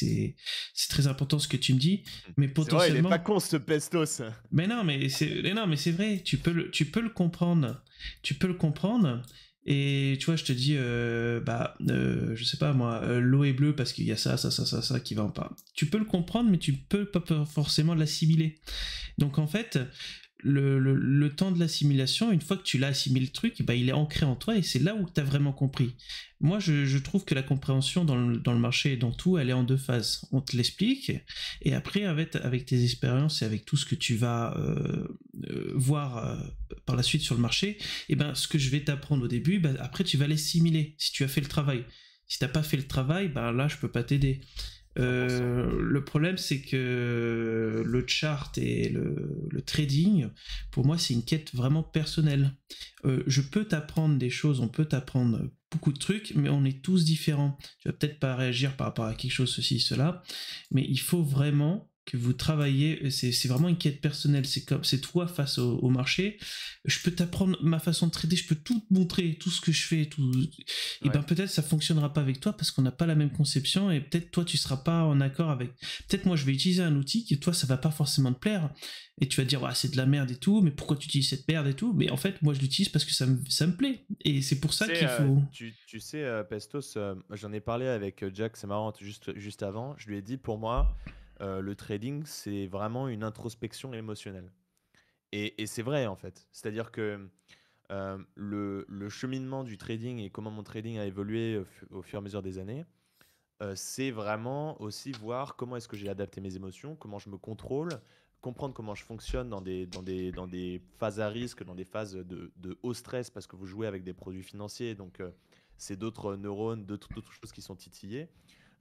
très important ce que tu me dis, mais potentiellement. Est il est pas con ce ça. Mais non, mais c'est vrai, tu peux, le, tu peux le comprendre. Tu peux le comprendre. Et tu vois, je te dis, euh, bah, euh, je sais pas moi, euh, l'eau est bleue parce qu'il y a ça, ça, ça, ça, ça qui va pas. Tu peux le comprendre, mais tu peux pas forcément l'assimiler. Donc en fait, le, temps de l'assimilation, une fois que tu l'as assimilé le truc, bah, il est ancré en toi et c'est là où tu as vraiment compris. Moi, je, trouve que la compréhension dans le, marché et dans tout, elle est en deux phases. On te l'explique et après, avec, avec tes expériences et avec tout ce que tu vas euh, euh, voir euh, par la suite sur le marché, et eh ben, ce que je vais t'apprendre au début, bah, après, tu vas l'assimiler si tu as fait le travail. Si tu n'as pas fait le travail, bah, là, je ne peux pas t'aider. Euh, le problème, c'est que le chart et le, trading, pour moi, c'est une quête vraiment personnelle. Euh, je peux t'apprendre des choses, on peut t'apprendre beaucoup de trucs, mais on est tous différents. Tu vas peut-être pas réagir par rapport à quelque chose, ceci, cela, mais il faut vraiment que vous travaillez, euh, c'est vraiment une quête personnelle, c'est c'est toi face au, marché. Je peux t'apprendre ma façon de trader, je peux tout te montrer, tout ce que je fais, tout. Et ben peut-être ça fonctionnera pas avec toi parce qu'on n'a pas la même conception et peut-être toi tu seras pas en accord avec. Peut-être moi je vais utiliser un outil que toi ça va pas forcément te plaire et tu vas dire c'est de la merde et tout, mais pourquoi tu utilises cette merde et tout Mais en fait moi je l'utilise parce que ça me ça me plaît et c'est pour ça qu'il euh, faut. tu, sais euh, Pestos, j'en ai parlé avec Jack, c'est marrant juste juste avant, je lui ai dit pour moi euh, le trading, c'est vraiment une introspection émotionnelle. Et, c'est vrai, en fait. C'est-à-dire que euh, le, cheminement du trading et comment mon trading a évolué au, fur et à mesure des années, euh, c'est vraiment aussi voir comment est-ce que j'ai adapté mes émotions, comment je me contrôle, comprendre comment je fonctionne dans des, phases à risque, dans des phases de, haut stress, parce que vous jouez avec des produits financiers, donc c'est d'autres neurones, d'autres choses qui sont titillées.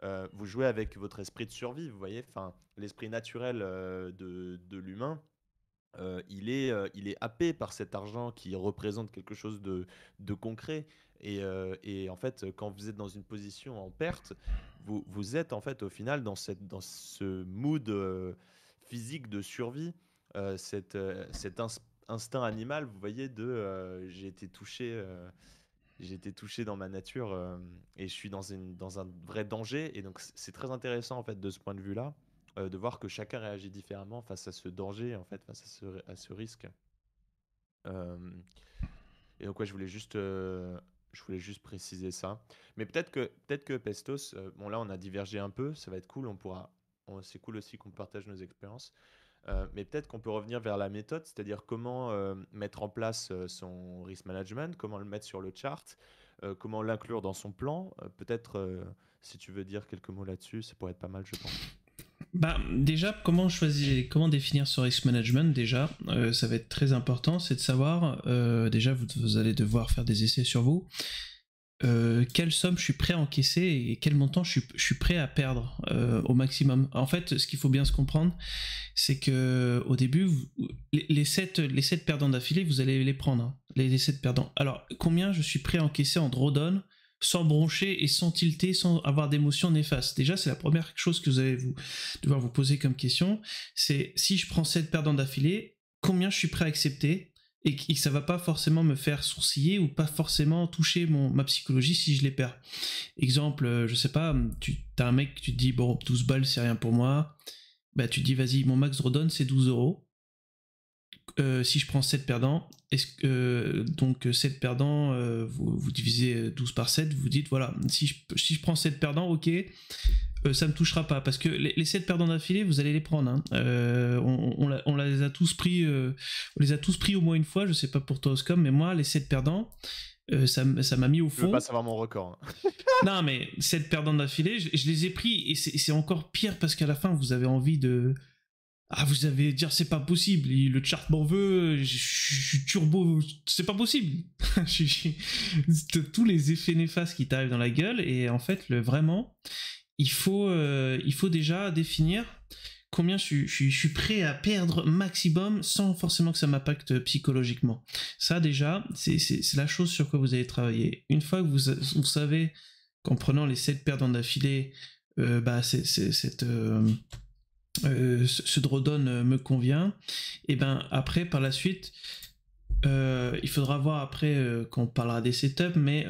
Euh, vous jouez avec votre esprit de survie, vous voyez, enfin, l'esprit naturel euh, de, l'humain. Euh, il, est, il est happé par cet argent qui représente quelque chose de, concret. Et, en fait, quand vous êtes dans une position en perte, vous, vous êtes en fait au final dans, cette, dans ce mood physique de survie, cette, cet instinct animal, vous voyez, de j'ai été touché j'ai été touché dans ma nature euh, et je suis dans, une, dans un vrai danger. Et donc, c'est très intéressant, en fait, de ce point de vue-là, euh, de voir que chacun réagit différemment face à ce danger, en fait, face à ce, à ce risque. Euh, et donc, quoi je voulais juste, je voulais juste préciser ça. Mais peut-être que, peut que Pestos, bon, là, on a divergé un peu, ça va être cool, on pourra. C'est cool aussi qu'on partage nos expériences. Euh, mais peut-être qu'on peut revenir vers la méthode, c'est-à-dire comment euh, mettre en place euh, son risk management, comment le mettre sur le chart, comment l'inclure dans son plan. peut-être, si tu veux dire quelques mots là-dessus, ça pourrait être pas mal, je pense. Bah, déjà, comment, choisir, comment définir ce risk management Déjà, ça va être très important, c'est de savoir, déjà, vous, allez devoir faire des essais sur vous, euh, quelle somme je suis prêt à encaisser et quel montant je suis, prêt à perdre euh, au maximum. En fait, ce qu'il faut bien se comprendre, c'est que au début, les, 7, perdants d'affilée, vous allez les prendre, hein. les, 7 perdants. Alors, combien je suis prêt à encaisser en drawdown sans broncher et sans tilter, sans avoir d'émotions néfastes. Déjà, c'est la première chose que vous allez vous, devoir vous poser comme question. C'est si je prends 7 perdants d'affilée, combien je suis prêt à accepter et que ça va pas forcément me faire sourciller ou pas forcément toucher ma psychologie si je les perds. Exemple, euh, je sais pas, tu as un mec, tu te dis, bon, 12 balles, c'est rien pour moi. Bah, tu te dis, vas-y, mon max redonne, c'est 12 euros. Euh, si je prends 7 perdants, est-ce que euh, donc 7 perdants, vous, divisez 12 par 7, vous dites voilà, si je, si je prends 7 perdants, ok, euh, ça me touchera pas parce que les, 7 perdants d'affilée, vous allez les prendre. Hein. Euh, on, les a tous pris, euh, on les a tous pris au moins une fois. Je sais pas pour toi Oscom, mais moi les 7 perdants, ça m'a mis au fond. Je veux pas savoir mon record. Hein. non mais 7 perdants d'affilée, je, les ai pris et c'est encore pire parce qu'à la fin vous avez envie de ah vous avez dire c'est pas possible, le chart m'en veut, je, suis turbo, c'est pas possible. tous les effets néfastes qui t'arrivent dans la gueule et en fait le vraiment il faut, euh, il faut déjà définir combien je suis, prêt à perdre maximum sans forcément que ça m'impacte psychologiquement. Ça déjà, c'est la chose sur quoi vous allez travailler. Une fois que vous, savez qu'en prenant les 7 perdants d'affilée, euh, bah, cette... Euh, ce drawdown me convient, et ben après par la suite, il faudra voir après quand on parlera des setups, mais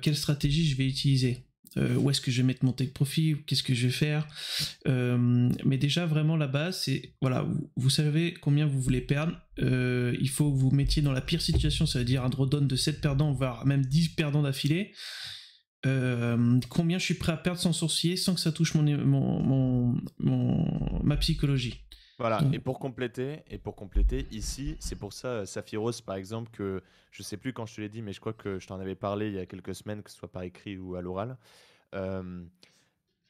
quelle stratégie je vais utiliser. Euh, où est-ce que je vais mettre mon tech profit, qu'est-ce que je vais faire. Euh, mais déjà, vraiment, la base, c'est, voilà, vous, savez combien vous voulez perdre. Euh, il faut que vous mettiez dans la pire situation, ça veut dire un drawdown de 7 perdants, voire même 10 perdants d'affilée. combien je suis prêt à perdre sans sourcier, sans que ça touche mon, mon ma psychologie. Voilà, mm. et pour compléter, et pour compléter ici, c'est pour ça, euh, Saphiros, par exemple, que je ne sais plus quand je te l'ai dit, mais je crois que je t'en avais parlé il y a quelques semaines, que ce soit par écrit ou à l'oral. Euh,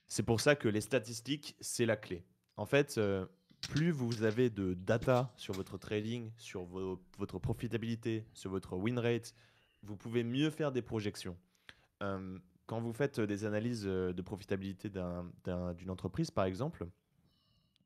c'est pour ça que les statistiques, c'est la clé. En fait, euh, plus vous avez de data sur votre trading, sur votre profitabilité, sur votre win rate, vous pouvez mieux faire des projections. quand vous faites des analyses de profitabilité d'une entreprise, par exemple,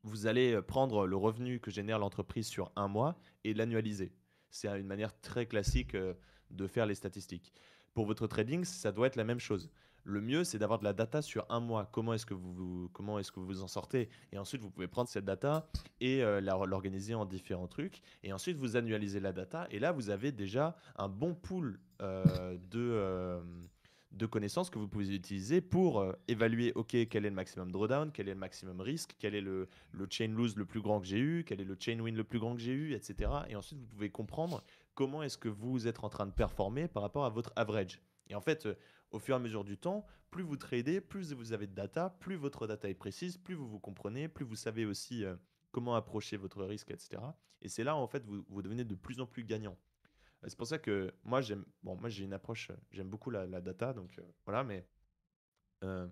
vous allez euh, prendre le revenu que génère l'entreprise sur un mois et l'annualiser. C'est une manière très classique euh, de faire les statistiques. Pour votre trading, ça doit être la même chose. Le mieux, c'est d'avoir de la data sur un mois. Comment est-ce que vous, comment est-ce que vous en sortez Et ensuite, vous pouvez prendre cette data et euh, l'organiser en différents trucs. Et ensuite, vous annualisez la data. Et là, vous avez déjà un bon pool de, de connaissances que vous pouvez utiliser pour euh, évaluer, OK, quel est le maximum drawdown, quel est le maximum risque, quel est le, le chain lose le plus grand que j'ai eu, quel est le chain win le plus grand que j'ai eu, etc. Et ensuite, vous pouvez comprendre comment est-ce que vous êtes en train de performer par rapport à votre average. Et en fait, euh, au fur et à mesure du temps, plus vous tradez, plus vous avez de data, plus votre data est précise, plus vous vous comprenez, plus vous savez aussi euh, comment approcher votre risque, etc. Et c'est là, en fait, vous, vous devenez de plus en plus gagnant. C'est pour ça que moi, j'aime. Bon, moi, j'ai une approche. J'aime beaucoup la, data, donc euh, voilà, mais. Euh,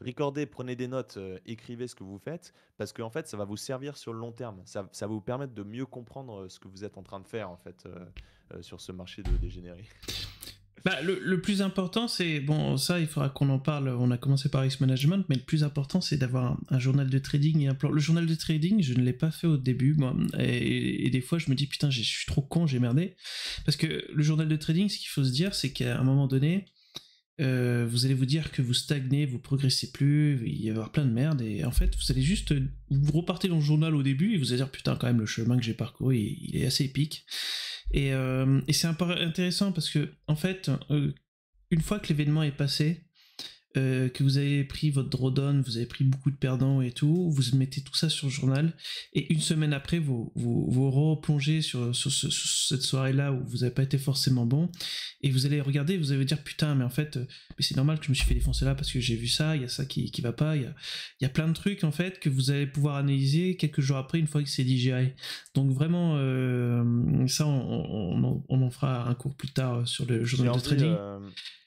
recordez, prenez des notes, euh, écrivez ce que vous faites, parce qu'en fait, ça va vous servir sur le long terme. Ça, va vous permettre de mieux comprendre ce que vous êtes en train de faire, en fait, sur ce marché de dégénérer. Bah, le, plus important, c'est. Bon, ça, il faudra qu'on en parle. On a commencé par Risk Management, mais le plus important, c'est d'avoir un, journal de trading et un plan. Le journal de trading, je ne l'ai pas fait au début, moi. Et, et, des fois, je me dis, putain, je suis trop con, j'ai merdé. Parce que le journal de trading, ce qu'il faut se dire, c'est qu'à un moment donné, euh, vous allez vous dire que vous stagnez, vous progressez plus, il va y avoir plein de merde, et en fait, vous allez juste, vous repartez dans le journal au début, et vous allez dire, putain, quand même, le chemin que j'ai parcouru, il, est assez épique. Et, euh, et c'est intéressant parce que, en fait, euh, une fois que l'événement est passé, euh, que vous avez pris votre drawdown, vous avez pris beaucoup de perdants et tout, vous mettez tout ça sur le journal, et une semaine après, vous vous, vous replongez sur, cette soirée-là où vous n'avez pas été forcément bon, et vous allez regarder, vous allez dire putain, mais en fait, euh, mais c'est normal que je me suis fait défoncer là parce que j'ai vu ça, il y a ça qui, qui va pas, il y a, y a, plein de trucs en fait que vous allez pouvoir analyser quelques jours après une fois que c'est digéré. Donc vraiment, euh, ça, on, on, en fera un cours plus tard sur le journal de trading.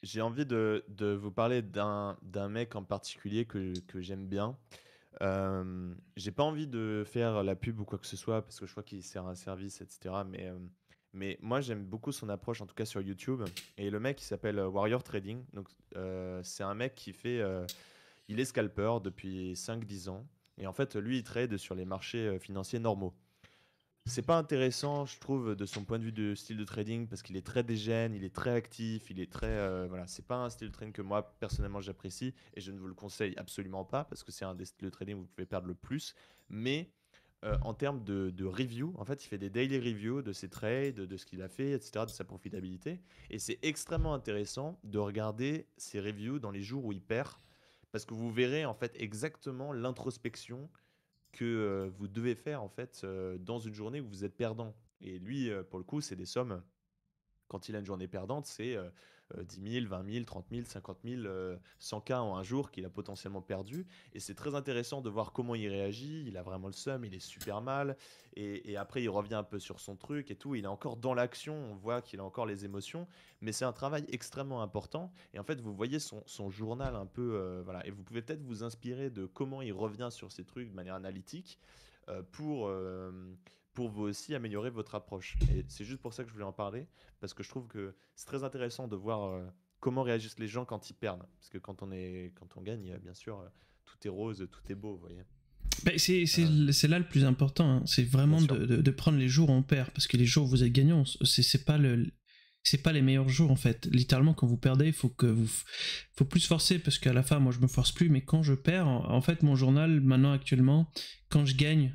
j'ai envie de, de vous parler d'un d'un, mec en particulier que, j'aime bien. Euh, j'ai pas envie de faire la pub ou quoi que ce soit parce que je crois qu'il sert un service, etc. Mais, euh, mais moi j'aime beaucoup son approche en tout cas sur YouTube. Et le mec il s'appelle euh, Warrior Trading. Donc c'est un mec qui fait. il est scalper depuis 5-10 ans. Et en fait, lui il trade sur les marchés financiers normaux c'est pas intéressant, je trouve, de son point de vue de style de trading, parce qu'il est très dégène, il est très actif, il est très. Euh, voilà, c'est pas un style de trading que moi, personnellement, j'apprécie, et je ne vous le conseille absolument pas, parce que c'est un des styles de trading où vous pouvez perdre le plus. Mais euh, en termes de, review, en fait, il fait des daily reviews de ses trades, de, de ce qu'il a fait, etc., de sa profitabilité. Et c'est extrêmement intéressant de regarder ses reviews dans les jours où il perd, parce que vous verrez, en fait, exactement l'introspection que vous devez faire en fait dans une journée où vous êtes perdant. Et lui, pour le coup, c'est des sommes quand il a une journée perdante, c'est 10 000, 20 000, 30 000, 50 000, 100 cas en un jour qu'il a potentiellement perdu. Et c'est très intéressant de voir comment il réagit. Il a vraiment le seum, il est super mal. Et, après, il revient un peu sur son truc et tout. Il est encore dans l'action, on voit qu'il a encore les émotions. Mais c'est un travail extrêmement important. Et en fait, vous voyez son, journal un peu. Euh, voilà. Et vous pouvez peut-être vous inspirer de comment il revient sur ces trucs de manière analytique euh, pour euh, pour vous aussi améliorer votre approche. Et c'est juste pour ça que je voulais en parler, parce que je trouve que c'est très intéressant de voir euh, comment réagissent les gens quand ils perdent. Parce que quand on, est, quand on gagne, bien sûr, euh, tout est rose, tout est beau, voyez. Ben, euh. c'est là le plus important, hein. c'est vraiment de, prendre les jours où on perd, parce que les jours où vous êtes gagnant, c'est pas le, c'est pas les meilleurs jours en fait. Littéralement, quand vous perdez, il faut que vous, faut plus forcer parce qu'à la fin, moi, je me force plus. Mais quand je perds, en fait, mon journal maintenant actuellement, quand je gagne,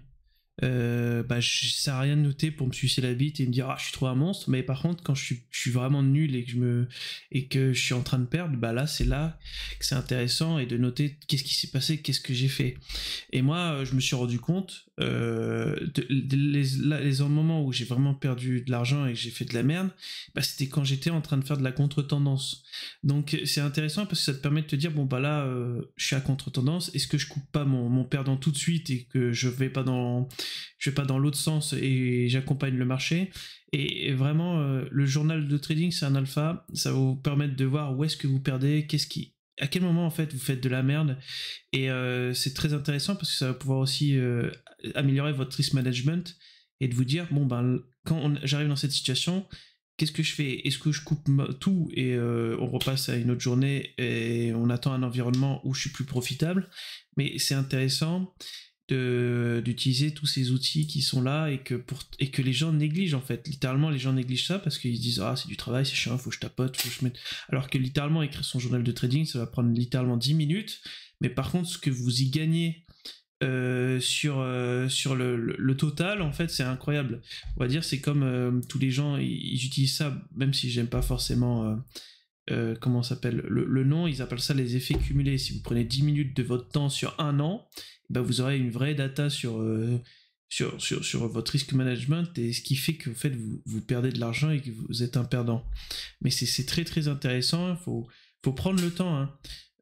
euh, bah, je, ça sert rien de noter pour me sucer la bite et me dire ah je suis trop un monstre mais par contre quand je suis, vraiment nul et que je me et que je suis en train de perdre bah là c'est là que c'est intéressant et de noter qu'est-ce qui s'est passé qu'est-ce que j'ai fait et moi euh, je me suis rendu compte euh, les, moments où j'ai vraiment perdu de l'argent et que j'ai fait de la merde, bah, c'était quand j'étais en train de faire de la contre-tendance. Donc euh, c'est intéressant parce que ça te permet de te dire bon bah là euh, je suis à contre-tendance, est-ce que je coupe pas mon, perdant tout de suite et que je vais pas dans vais pas dans l'autre sens et j'accompagne le marché et vraiment, le journal de trading, c'est un alpha. Ça va vous permettre de voir où est-ce que vous perdez, qu'est-ce qui, à quel moment en fait vous faites de la merde et euh, c'est très intéressant parce que ça va pouvoir aussi euh, améliorer votre risk management et de vous dire bon ben quand j'arrive dans cette situation qu'est-ce que je fais est-ce que je coupe tout et euh, on repasse à une autre journée et on attend un environnement où je suis plus profitable mais c'est intéressant d'utiliser tous ces outils qui sont là et que, pour, et que les gens négligent en fait. Littéralement, les gens négligent ça parce qu'ils se disent Ah, c'est du travail, c'est chiant, faut que je tapote, faut que je mette. Alors que littéralement, écrire son journal de trading, ça va prendre littéralement 10 minutes. Mais par contre, ce que vous y gagnez euh, sur, euh, sur le, le, total, en fait, c'est incroyable. On va dire, c'est comme euh, tous les gens, ils, utilisent ça, même si j'aime pas forcément. comment s'appelle le, le nom Ils appellent ça les effets cumulés. Si vous prenez 10 minutes de votre temps sur un an, bah, vous aurez une vraie data euh, sur, sur, sur, votre risk management et ce qui fait que vous, perdez de l'argent et que vous êtes un perdant. Mais c'est très très intéressant, il faut, prendre le temps. Hein.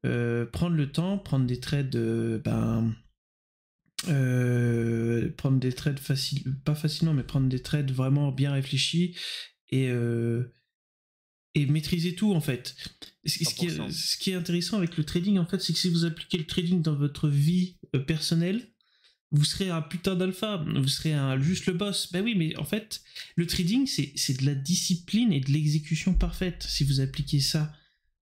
Euh, prendre le temps, prendre des trades, euh, ben, prendre des trades faciles, pas facilement, mais prendre des trades vraiment bien réfléchis et et maîtriser tout en fait. Ce, qui est, ce, qui est, intéressant avec le trading en fait, c'est que si vous appliquez le trading dans votre vie euh, personnelle, vous serez un putain d'alpha, vous serez un, juste le boss. Ben oui, mais en fait, le trading, c'est de la discipline et de l'exécution parfaite. Si vous appliquez ça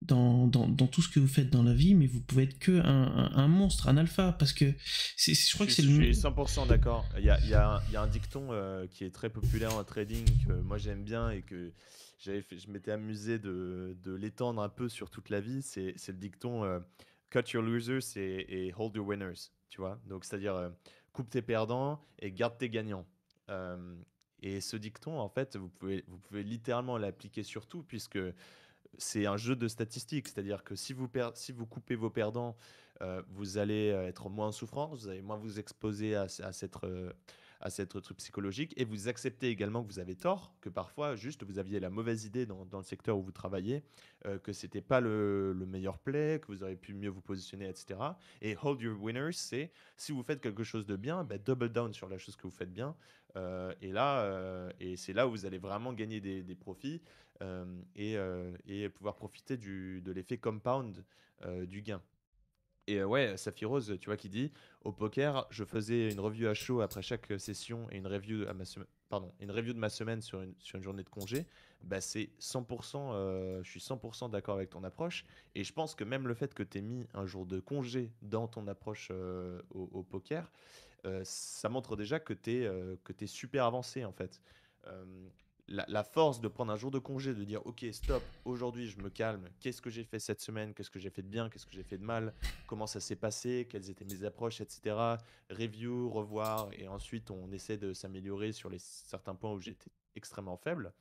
dans, dans, dans, tout ce que vous faites dans la vie, mais vous pouvez être que un, un, monstre, un alpha, parce que je crois que c'est le Je suis 100% d'accord. Il y a, y, a y a, un dicton euh, qui est très populaire en trading, que moi j'aime bien et que je m'étais amusé de, de l'étendre un peu sur toute la vie. C'est le dicton euh, cut your losers et, hold your winners, tu vois. Donc, c'est-à-dire euh, coupe tes perdants et garde tes gagnants. Euh, et ce dicton, en fait, vous pouvez, vous pouvez littéralement l'appliquer sur tout, puisque c'est un jeu de statistiques. C'est-à-dire que si vous, si vous coupez vos perdants, vous allez être moins souffrant, vous allez moins vous exposer à, à cette à cette truc psychologique et vous acceptez également que vous avez tort, que parfois juste vous aviez la mauvaise idée dans, le secteur où vous travaillez, que euh, que c'était pas le, meilleur play, que vous auriez pu mieux vous positionner, etc. Et hold your winners, c'est si vous faites quelque chose de bien, bah, double down sur la chose que vous faites bien. Euh, et là, euh, et c'est là où vous allez vraiment gagner des, profits et, pouvoir profiter de l'effet compound du gain. Et euh, ouais, Saphirose, tu vois, qui dit Au poker, je faisais une review à chaud après chaque session et une review, à ma Pardon, une de ma semaine sur une, une journée de congé. Bah, c'est 100%, euh, je suis 100% d'accord avec ton approche. Et je pense que même le fait que tu aies mis un jour de congé dans ton approche euh, au, poker, ça montre déjà que tu es, es, super avancé en fait la, force de prendre un jour de congé, de dire ok stop, aujourd'hui je me calme, qu'est-ce que j'ai fait cette semaine, qu'est-ce que j'ai fait de bien, qu'est-ce que j'ai fait de mal, comment ça s'est passé, quelles étaient mes approches, etc. Review, revoir, et ensuite on essaie de s'améliorer sur les, certains points où j'étais extrêmement faible.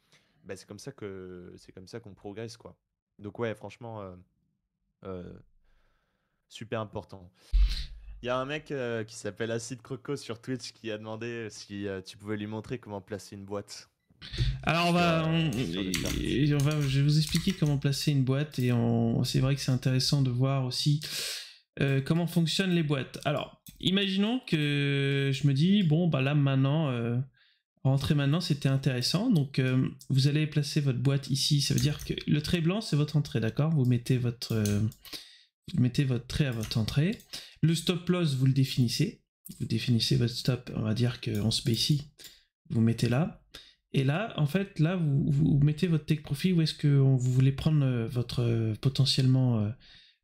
Bah, c'est comme ça que c'est comme ça qu'on progresse quoi. Donc ouais franchement euh, euh, super important. Il y a un mec euh, qui s'appelle Acide Croco sur Twitch qui a demandé si tu pouvais lui montrer comment placer une boîte. Alors on va, je vais vous expliquer comment placer une boîte et c'est vrai que c'est intéressant de voir aussi euh, comment fonctionnent les boîtes. Alors, imaginons que je me dis, bon, bah là maintenant, euh, rentrer maintenant, c'était intéressant. Donc, euh, vous allez placer votre boîte ici. Ça veut dire que le trait blanc, c'est votre entrée, d'accord Vous mettez votre vous mettez votre trait à votre entrée. Le stop loss, vous le définissez. Vous définissez votre stop, on va dire qu'en ici vous mettez là. Et là, en fait, là, vous, mettez votre take profit où est-ce que vous voulez prendre euh, votre euh, potentiellement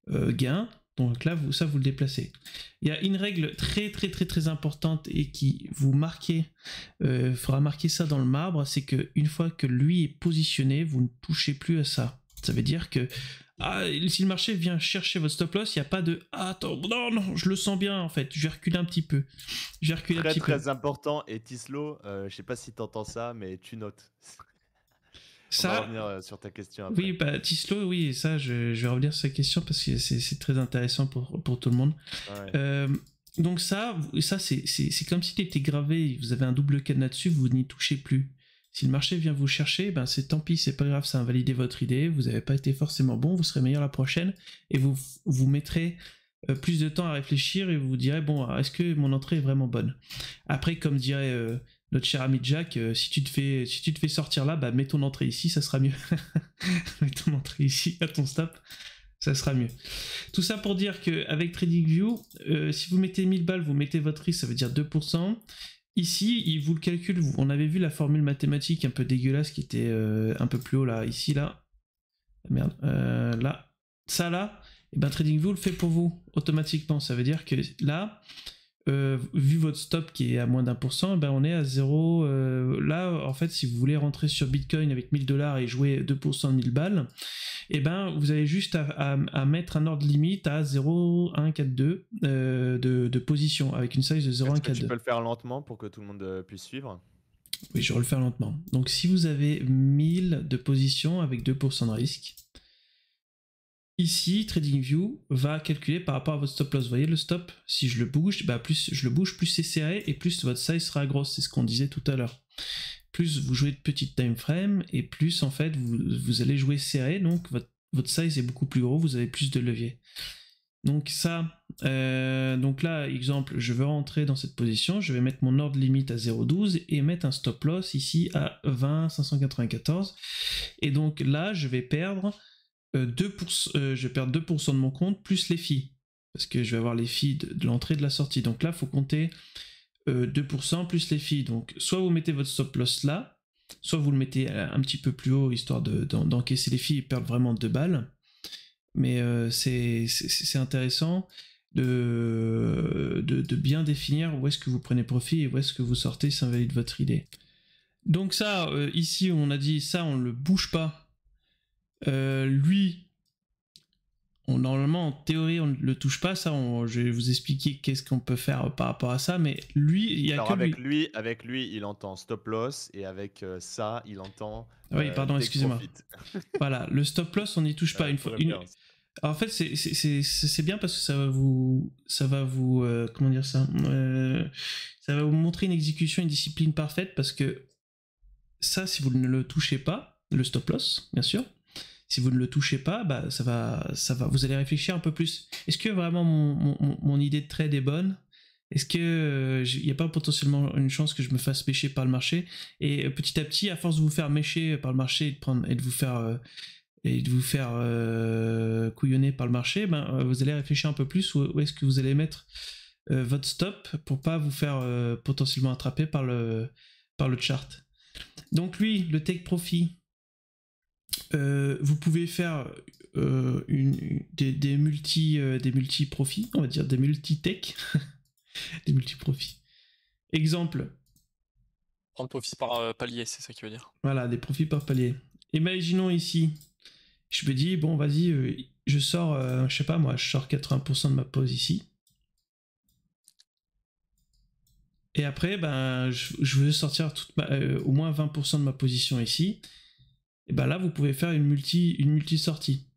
euh, gain. Donc là, vous, ça, vous le déplacez. Il y a une règle très, très, très, très importante et qui vous marquez, marquer ça dans le marbre, c'est que une fois que lui est positionné, vous ne touchez plus à ça. Ça veut dire que ah, si le marché vient chercher votre stop loss, il n'y a pas de ah, attends, non, non, je le sens bien en fait, je vais reculer un petit peu. Je vais un petit très important, et Tislo, je euh, je sais pas si tu entends ça, mais tu notes. Ça, revenir euh, sur ta question Oui, bah, Tislo, oui, ça, je, vais revenir sur sa question parce que c'est très intéressant pour, tout le monde. Ah euh, donc ça, ça c'est comme si tu était gravé, vous avez un double cadenas dessus, vous n'y touchez plus. Si le marché vient vous chercher, ben c'est tant pis, c'est pas grave, ça a invalidé votre idée, vous n'avez pas été forcément bon, vous serez meilleur la prochaine et vous vous mettrez euh, plus de temps à réfléchir et vous vous direz bon, est-ce que mon entrée est vraiment bonne Après, comme dirait euh, notre cher ami Jack, euh, si tu te fais si tu te fais sortir là, ben mets ton entrée ici, ça sera mieux. mets ton entrée ici à ton stop, ça sera mieux. Tout ça pour dire qu'avec TradingView, si vous mettez 1000 balles, vous mettez votre risque, ça veut dire 2%. Ici, il vous le calcule, on avait vu la formule mathématique un peu dégueulasse qui était euh, un peu plus haut là, ici là. Ah, merde, euh, là. Ça là, et eh ben TradingView le fait pour vous automatiquement. Ça veut dire que là, euh, vu votre stop qui est à moins d'un pour cent, eh ben, on est à 0. Euh, là, en fait, si vous voulez rentrer sur Bitcoin avec 1000 dollars et jouer 2% de 1000 balles, et eh ben vous avez juste à, mettre un ordre limite à 0 0,142 euh, de, de, position avec une size de 0,142. Tu peux le faire lentement pour que tout le monde euh, puisse suivre. Oui, je vais le faire lentement. Donc, si vous avez 1000 de position avec 2% de risque, Ici, TradingView va calculer par rapport à votre stop loss. Vous voyez le stop Si je le bouge, bah, plus je le bouge, plus c'est serré et plus votre size sera grosse. C'est ce qu'on disait tout à l'heure. Plus vous jouez de petites time frame et plus en fait vous, allez jouer serré. Donc votre, size est beaucoup plus gros, vous avez plus de levier. Donc ça, euh, donc là, exemple, je veux rentrer dans cette position, je vais mettre mon ordre limite à 0,12 et mettre un stop loss ici à 20.594. Et donc là, je vais perdre 2%, euh, euh, je vais perdre 2% de mon compte plus les filles. Parce que je vais avoir les filles de, l'entrée et de la sortie. Donc là, il faut compter 2% euh, plus les filles. Donc soit vous mettez votre stop loss là, soit vous le mettez un petit peu plus haut, histoire d'encaisser les filles et perdre vraiment 2 balles. Mais c'est intéressant de, bien définir où est-ce que vous prenez profit et où est-ce que vous sortez, ça invalide votre idée. Donc ça, ici, on a dit ça, on ne le bouge pas euh, lui, on, normalement, en théorie, on ne le touche pas. Ça, je vais vous expliquer qu'est-ce qu'on peut faire par rapport à ça. Mais lui, il avec lui. Avec lui, il entend stop loss et avec euh, ça, il entend. Ah oui, euh, pardon, excusez-moi. voilà, le stop loss, on n'y touche pas. une fois, en fait, c'est bien parce que ça va vous, ça va vous, comment dire ça, ça va vous montrer une exécution, une discipline parfaite parce que ça, si vous ne le touchez pas, le stop loss, bien sûr, si vous ne le touchez pas, bah, ça va, ça va, vous allez réfléchir un peu plus. Est-ce que vraiment mon, idée de trade est bonne Est-ce que n'y euh, a pas potentiellement une chance que je me fasse pêcher par le marché Et euh, petit à petit, à force de vous faire mécher par le marché et de, prendre, et de vous faire, euh, et de vous faire couillonner par le marché, ben, vous allez réfléchir un peu plus où, où est-ce que vous allez mettre votre stop pour pas vous faire potentiellement attraper par le, par le chart. Donc lui, le take profit, euh, vous pouvez faire euh, des, multi euh, des multi profits, on va dire des multi tech, des multi profits. Exemple. Prendre profit par palier, c'est ça qui veut dire. Voilà, des profits par palier. Imaginons ici, je me dis bon vas-y, je sors, je sais pas moi, je sors 80% de ma pause ici. Et après, ben, je, veux sortir au moins 20% de ma position ici et ben là vous pouvez faire une multi une multi sortie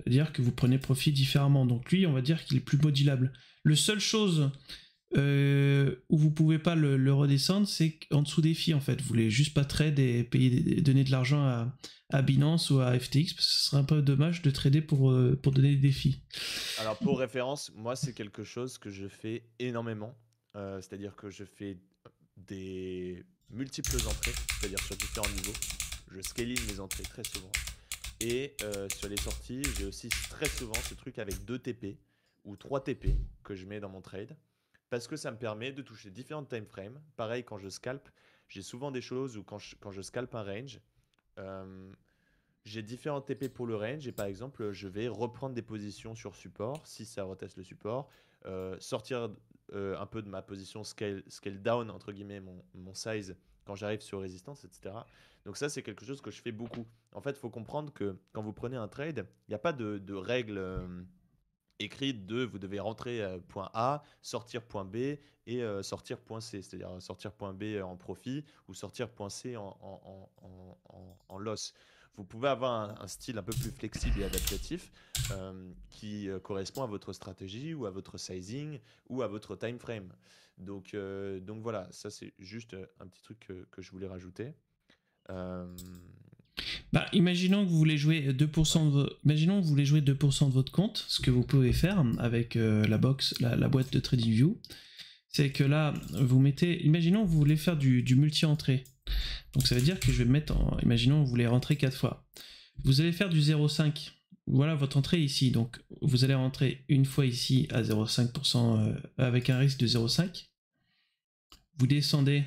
c'est-à-dire que vous prenez profit différemment. Donc lui, on va dire qu'il est plus modulable. Le seule chose euh, où vous pouvez pas le, redescendre, c'est en dessous des filles en fait. Vous voulez juste pas trader, et payer, donner de l'argent à, à, Binance ou à FTX parce que ce serait un peu dommage de trader pour, euh, pour donner des défis. Alors pour référence, moi c'est quelque chose que je fais énormément. Euh, c'est-à-dire que je fais des multiples entrées, c'est-à-dire sur différents niveaux je scaline mes entrées très souvent. Et euh, sur les sorties, j'ai aussi très souvent ce truc avec 2 TP ou 3 TP que je mets dans mon trade parce que ça me permet de toucher différentes time Pareil, quand je scalpe, j'ai souvent des choses où quand je, scalpe un range, euh, j'ai différents TP pour le range et par exemple, je vais reprendre des positions sur support si ça reteste le support, euh, sortir un peu de ma position scale, scale down entre guillemets mon size quand j'arrive sur résistance, etc. Donc ça, c'est quelque chose que je fais beaucoup. En fait, il faut comprendre que quand vous prenez un trade, il n'y a pas de, règle euh, écrite de vous devez rentrer euh, point A, sortir point B et euh, sortir point C, c'est-à-dire sortir point B en profit ou sortir point C en, en, loss. Vous pouvez avoir un, style un peu plus flexible et adaptatif qui correspond à votre stratégie ou à votre sizing ou à votre time frame. Donc, euh, donc voilà, ça c'est juste euh, un petit truc que, je voulais rajouter. Euh, bah, imaginons que vous voulez jouer 2% de, imaginons vous voulez jouer 2% de votre compte, ce que vous pouvez faire avec la box, la, boîte de TradingView, c'est que là vous mettez, imaginons que vous voulez faire du, multi-entrée. Donc ça veut dire que je vais mettre, en, imaginons que vous voulez rentrer 4 fois. Vous allez faire du 0,5. Voilà votre entrée ici. Donc vous allez rentrer une fois ici à 0,5% avec un risque de 0,5 descendez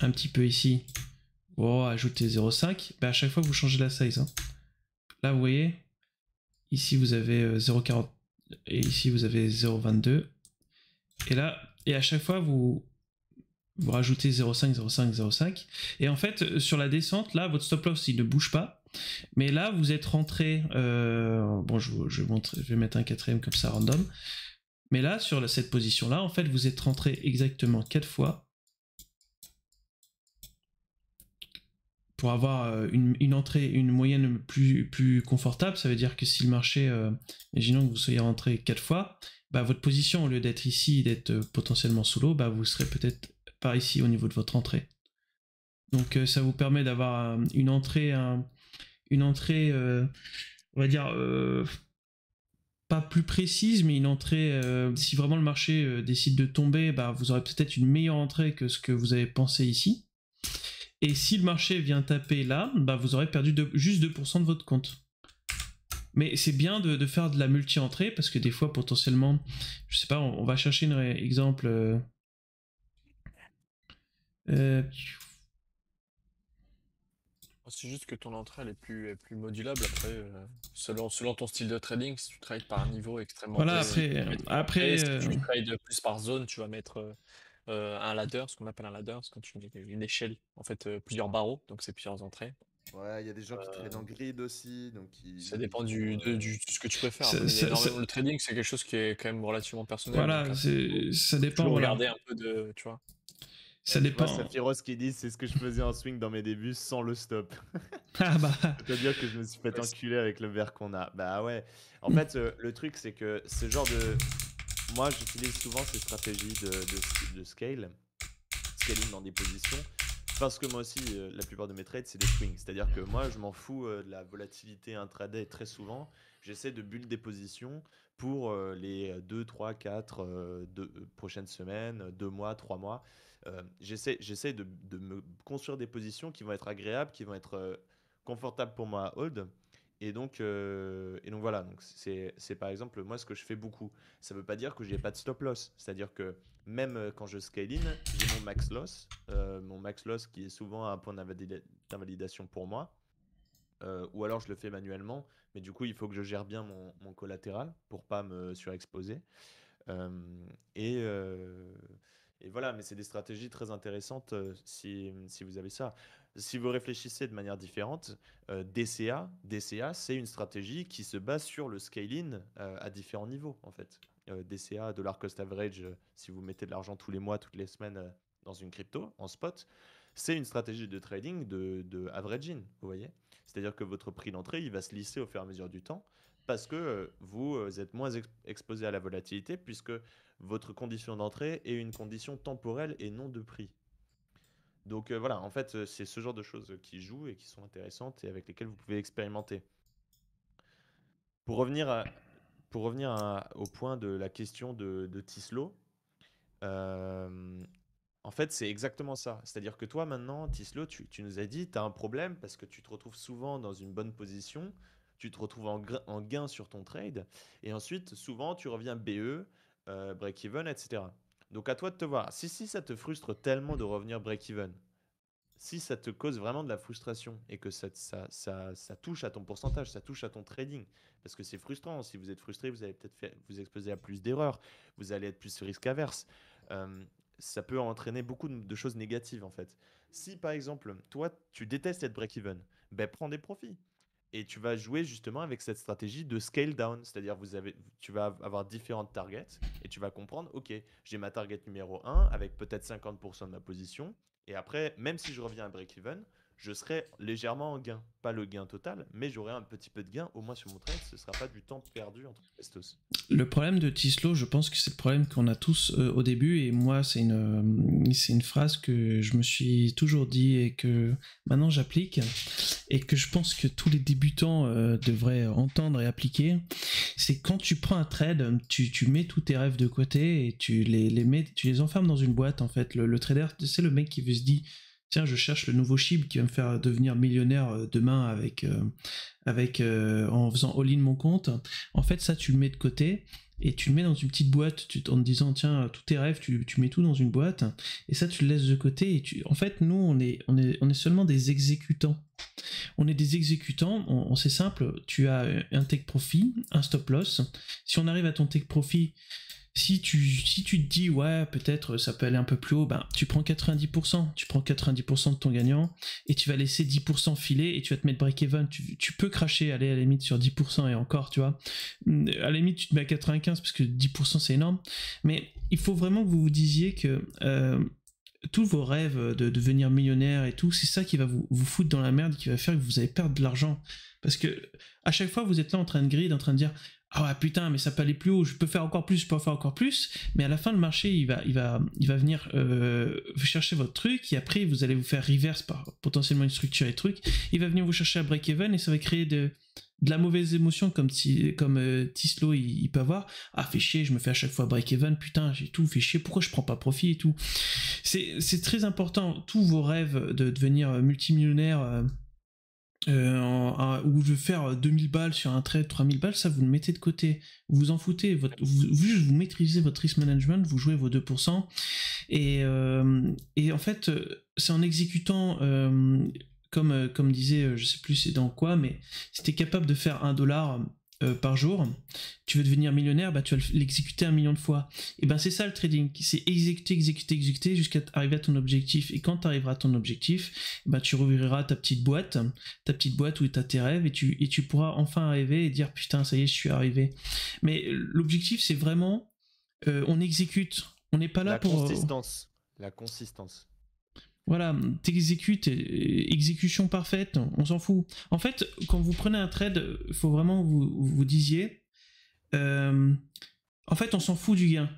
un petit peu ici, pour ajoutez 0,5, bah, à chaque fois vous changez la size. Hein. Là vous voyez, ici vous avez 0,40 euh, et ici vous avez 0,22. Et là, et à chaque fois vous, vous rajoutez 0,5, 0,5, 0,5. Et en fait, euh, sur la descente, là, votre stop loss, il ne bouge pas. Mais là, vous êtes rentré... Euh, bon, je, je, vais je vais mettre un quatrième comme ça, random. Mais là, sur cette position-là, en fait, vous êtes rentré exactement 4 fois pour avoir euh, une, entrée, une moyenne plus, plus confortable. Ça veut dire que si le marché, euh, imaginons que vous soyez rentré 4 fois, bah, votre position, au lieu d'être ici, d'être euh, potentiellement sous l'eau, bah, vous serez peut-être par ici au niveau de votre entrée. Donc ça vous permet d'avoir une entrée, une entrée, on va dire pas plus précise, mais une entrée, euh, si vraiment le marché euh, décide de tomber, bah, vous aurez peut-être une meilleure entrée que ce que vous avez pensé ici. Et si le marché vient taper là, bah, vous aurez perdu de, juste 2% de votre compte. Mais c'est bien de, faire de la multi-entrée parce que des fois, potentiellement, je sais pas, on, va chercher un exemple. Euh, ah, c'est juste que ton entrée elle est plus, modulable après, euh, selon, selon ton style de trading, si tu trades par un niveau extrêmement. Voilà, après. si euh, tu trades plus par zone, tu vas mettre euh, un ladder, ce qu'on appelle un ladder, c'est quand tu mets une échelle, en fait plusieurs barreaux, donc c'est plusieurs entrées. Ouais, il y a des gens qui traînent en grid aussi, donc Ça dépend du, de, ce que tu préfères. Le trading, c'est quelque chose qui est quand même relativement personnel. Voilà, ça dépend. Regarder un peu de, tu vois. Ça dépend. Saphiros qui dit c'est ce que je faisais en swing dans mes débuts sans le stop. ah bah. C'est-à-dire que je me suis fait enculer avec le verre qu'on a. Bah ouais. En mm. fait, euh, le truc, c'est que ce genre de. Moi, j'utilise souvent ces stratégies de, de, scale, scaling dans des positions, parce que moi aussi, euh, la plupart de mes trades, c'est des swings. C'est-à-dire que moi, je m'en fous euh, de la volatilité intraday très souvent. J'essaie de build des positions pour les 2, 3, 4 prochaines semaines, 2 mois, 3 mois euh, j'essaie de, de, me construire des positions qui vont être agréables, qui vont être euh, confortables pour moi à hold. Et donc, euh, et donc voilà, donc c'est par exemple moi ce que je fais beaucoup. Ça ne veut pas dire que j'ai pas de stop loss. C'est-à-dire que même euh, quand je scale in, j'ai mon max loss, mon max loss qui est souvent un point d'invalidation pour moi. ou alors je le fais manuellement, mais du coup il faut que je gère bien mon, collatéral pour pas me surexposer. et, et voilà, mais c'est des stratégies très intéressantes euh, si, vous avez ça. Si vous réfléchissez de manière différente, euh, DCA, DCA, c'est une stratégie qui se base sur le scaling euh, à différents niveaux, en fait. DCA, dollar cost average, si vous mettez de l'argent tous les mois, toutes les semaines dans une crypto, en spot, c'est une stratégie de trading de, de averaging, vous voyez. C'est-à-dire que votre prix d'entrée, il va se lisser au fur et à mesure du temps parce que euh, vous euh, êtes moins exposé à la volatilité puisque votre condition d'entrée est une condition temporelle et non de prix. Donc euh, voilà, en fait, c'est ce genre de choses qui jouent et qui sont intéressantes et avec lesquelles vous pouvez expérimenter. Pour revenir, pour revenir au point de la question de, Tislo, en fait, c'est exactement ça. C'est-à-dire que toi, maintenant, Tislo, tu nous as dit, tu as un problème parce que tu te retrouves souvent dans une bonne position tu te retrouves en, gain sur ton trade. Et ensuite, souvent, tu reviens BE, euh, break-even, etc. Donc à toi de te voir. Si, si ça te frustre tellement de revenir break-even, si ça te cause vraiment de la frustration et que ça, touche à ton pourcentage, ça touche à ton trading, parce que c'est frustrant. Si vous êtes frustré, vous allez peut-être vous exposer à plus d'erreurs, vous allez être plus risque averse. Euh, ça peut entraîner beaucoup de choses négatives en fait. Si par exemple, toi, tu détestes être break-even, ben prends des profits. Et tu vas jouer justement avec cette stratégie de scale down, c'est-à-dire vous tu vas avoir différentes targets et tu vas comprendre, ok, j'ai ma target numéro 1 avec peut-être 50% de ma position, et après, même si je reviens à break-even, je serai légèrement en gain. Pas le gain total, mais j'aurai un petit peu de gain, au moins sur mon trade, ce sera pas du temps perdu entre Le problème de Tislo, je pense que c'est le problème qu'on a tous euh, au début, et moi, c'est une, euh, une phrase que je me suis toujours dit et que maintenant j'applique, et que je pense que tous les débutants euh, devraient entendre et appliquer. C'est quand tu prends un trade, tu, mets tous tes rêves de côté et tu les, les mets, tu les enfermes dans une boîte, en fait. Le, le trader, c'est le mec qui veut se dire tiens, je cherche le nouveau chip qui va me faire devenir millionnaire euh, demain avec, euh, avec euh, en faisant all-in mon compte. En fait, ça, tu le mets de côté et tu le mets dans une petite boîte tu, en te disant, tiens, tous tes rêves, tu, mets tout dans une boîte et ça, tu le laisses de côté. Et tu... En fait, nous, on est, on, est, on est seulement des exécutants. On est des exécutants, on, on c'est simple, tu as un take profit, un stop loss. Si on arrive à ton take profit, si tu, si tu te dis, ouais, peut-être ça peut aller un peu plus haut, ben, tu prends 90%, tu prends 90% de ton gagnant et tu vas laisser 10% filer et tu vas te mettre break-even. Tu, peux cracher, aller à la limite sur 10% et encore, tu vois. Euh, à la limite, tu te mets à 95% parce que 10% c'est énorme. Mais il faut vraiment que vous vous disiez que. Euh, tous vos rêves de devenir millionnaire et tout, c'est ça qui va vous, vous foutre dans la merde, qui va faire que vous allez perdre de l'argent. Parce que à chaque fois, vous êtes là en train de grid, en train de dire ah putain mais ça peut aller plus haut je peux faire encore plus je peux faire encore plus mais à la fin le marché il va il va il va venir euh, chercher votre truc et après vous allez vous faire reverse par potentiellement une structure et truc il va venir vous chercher à break even et ça va créer de de la mauvaise émotion comme comme euh, Tislo il, peut avoir ah fait chier je me fais à chaque fois break even putain j'ai tout fait chier pourquoi je prends pas profit et tout c'est très important tous vos rêves de devenir multimillionnaire euh, euh, où je vais faire 2000 balles sur un trade, 3000 balles, ça vous le mettez de côté. Vous vous en foutez, vous, vous maîtrisez votre risk management, vous jouez vos 2%. Euh, et, en fait, c'est en exécutant, euh, comme, euh, comme disait, je sais plus c'est dans quoi, mais c'était capable de faire 1$ dollar euh, par jour, tu veux devenir millionnaire, bah, tu vas l'exécuter un million de fois. Et ben c'est ça le trading, c'est exécuter, exécuter, exécuter jusqu'à arriver à ton objectif. Et quand tu arriveras à ton objectif, bah tu rouvriras ta petite boîte, ta petite boîte où tu as tes rêves et tu, et tu pourras enfin arriver et dire putain, ça y est, je suis arrivé. Mais l'objectif, c'est vraiment, euh, on exécute. On n'est pas là la euh, Consistance. La consistance. Voilà, t'exécutes, euh, exécution parfaite, on s'en fout. En fait, quand vous prenez un trade, il faut vraiment vous, vous disiez, euh, en fait, on s'en fout du gain.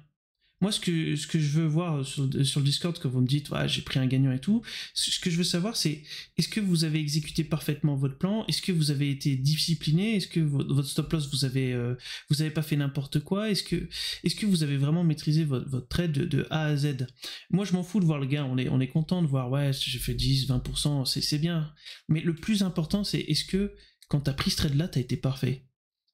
Moi, ce que, je veux voir sur, le Discord, quand vous me dites, ouais, j'ai pris un gagnant et tout, ce que je veux savoir, c'est est-ce que vous avez exécuté parfaitement votre plan Est-ce que vous avez été discipliné Est-ce que votre stop loss, vous avez, euh, vous avez pas fait n'importe quoi Est-ce que, est que vous avez vraiment maîtrisé votre, trade de, A à Z Moi, je m'en fous de voir le gain. On est, on est content de voir, ouais, j'ai fait 10, 20%, c'est bien. Mais le plus important, c'est est-ce que quand tu as pris ce trade-là, tu as été parfait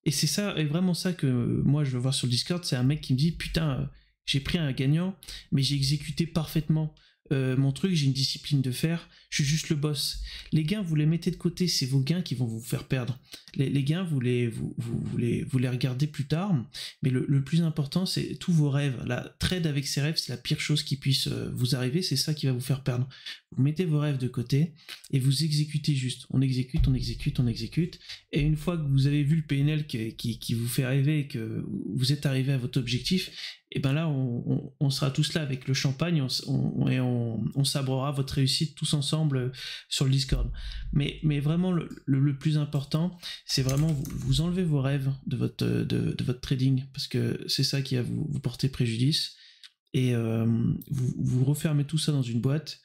et c'est ça, et vraiment ça que euh, moi je veux voir sur le Discord, c'est un mec qui me dit putain, euh, j'ai pris un gagnant, mais j'ai exécuté parfaitement euh, mon truc, j'ai une discipline de faire, je suis juste le boss. Les gains, vous les mettez de côté, c'est vos gains qui vont vous faire perdre. Les, gains, vous les, vous, les, regardez plus tard, mais le, plus important, c'est tous vos rêves. La trade avec ses rêves, c'est la pire chose qui puisse euh, vous arriver, c'est ça qui va vous faire perdre. Vous mettez vos rêves de côté et vous exécutez juste. On exécute, on exécute, on exécute. Et une fois que vous avez vu le PNL qui, qui vous fait rêver et que vous êtes arrivé à votre objectif, et ben là, on, sera tous là avec le champagne et on, sabrera votre réussite tous ensemble euh, sur le Discord. Mais, vraiment, le, plus important, c'est vraiment vous, enlever enlevez vos rêves de votre, trading, parce que c'est ça qui va vous, porter préjudice. Et euh, vous, refermez tout ça dans une boîte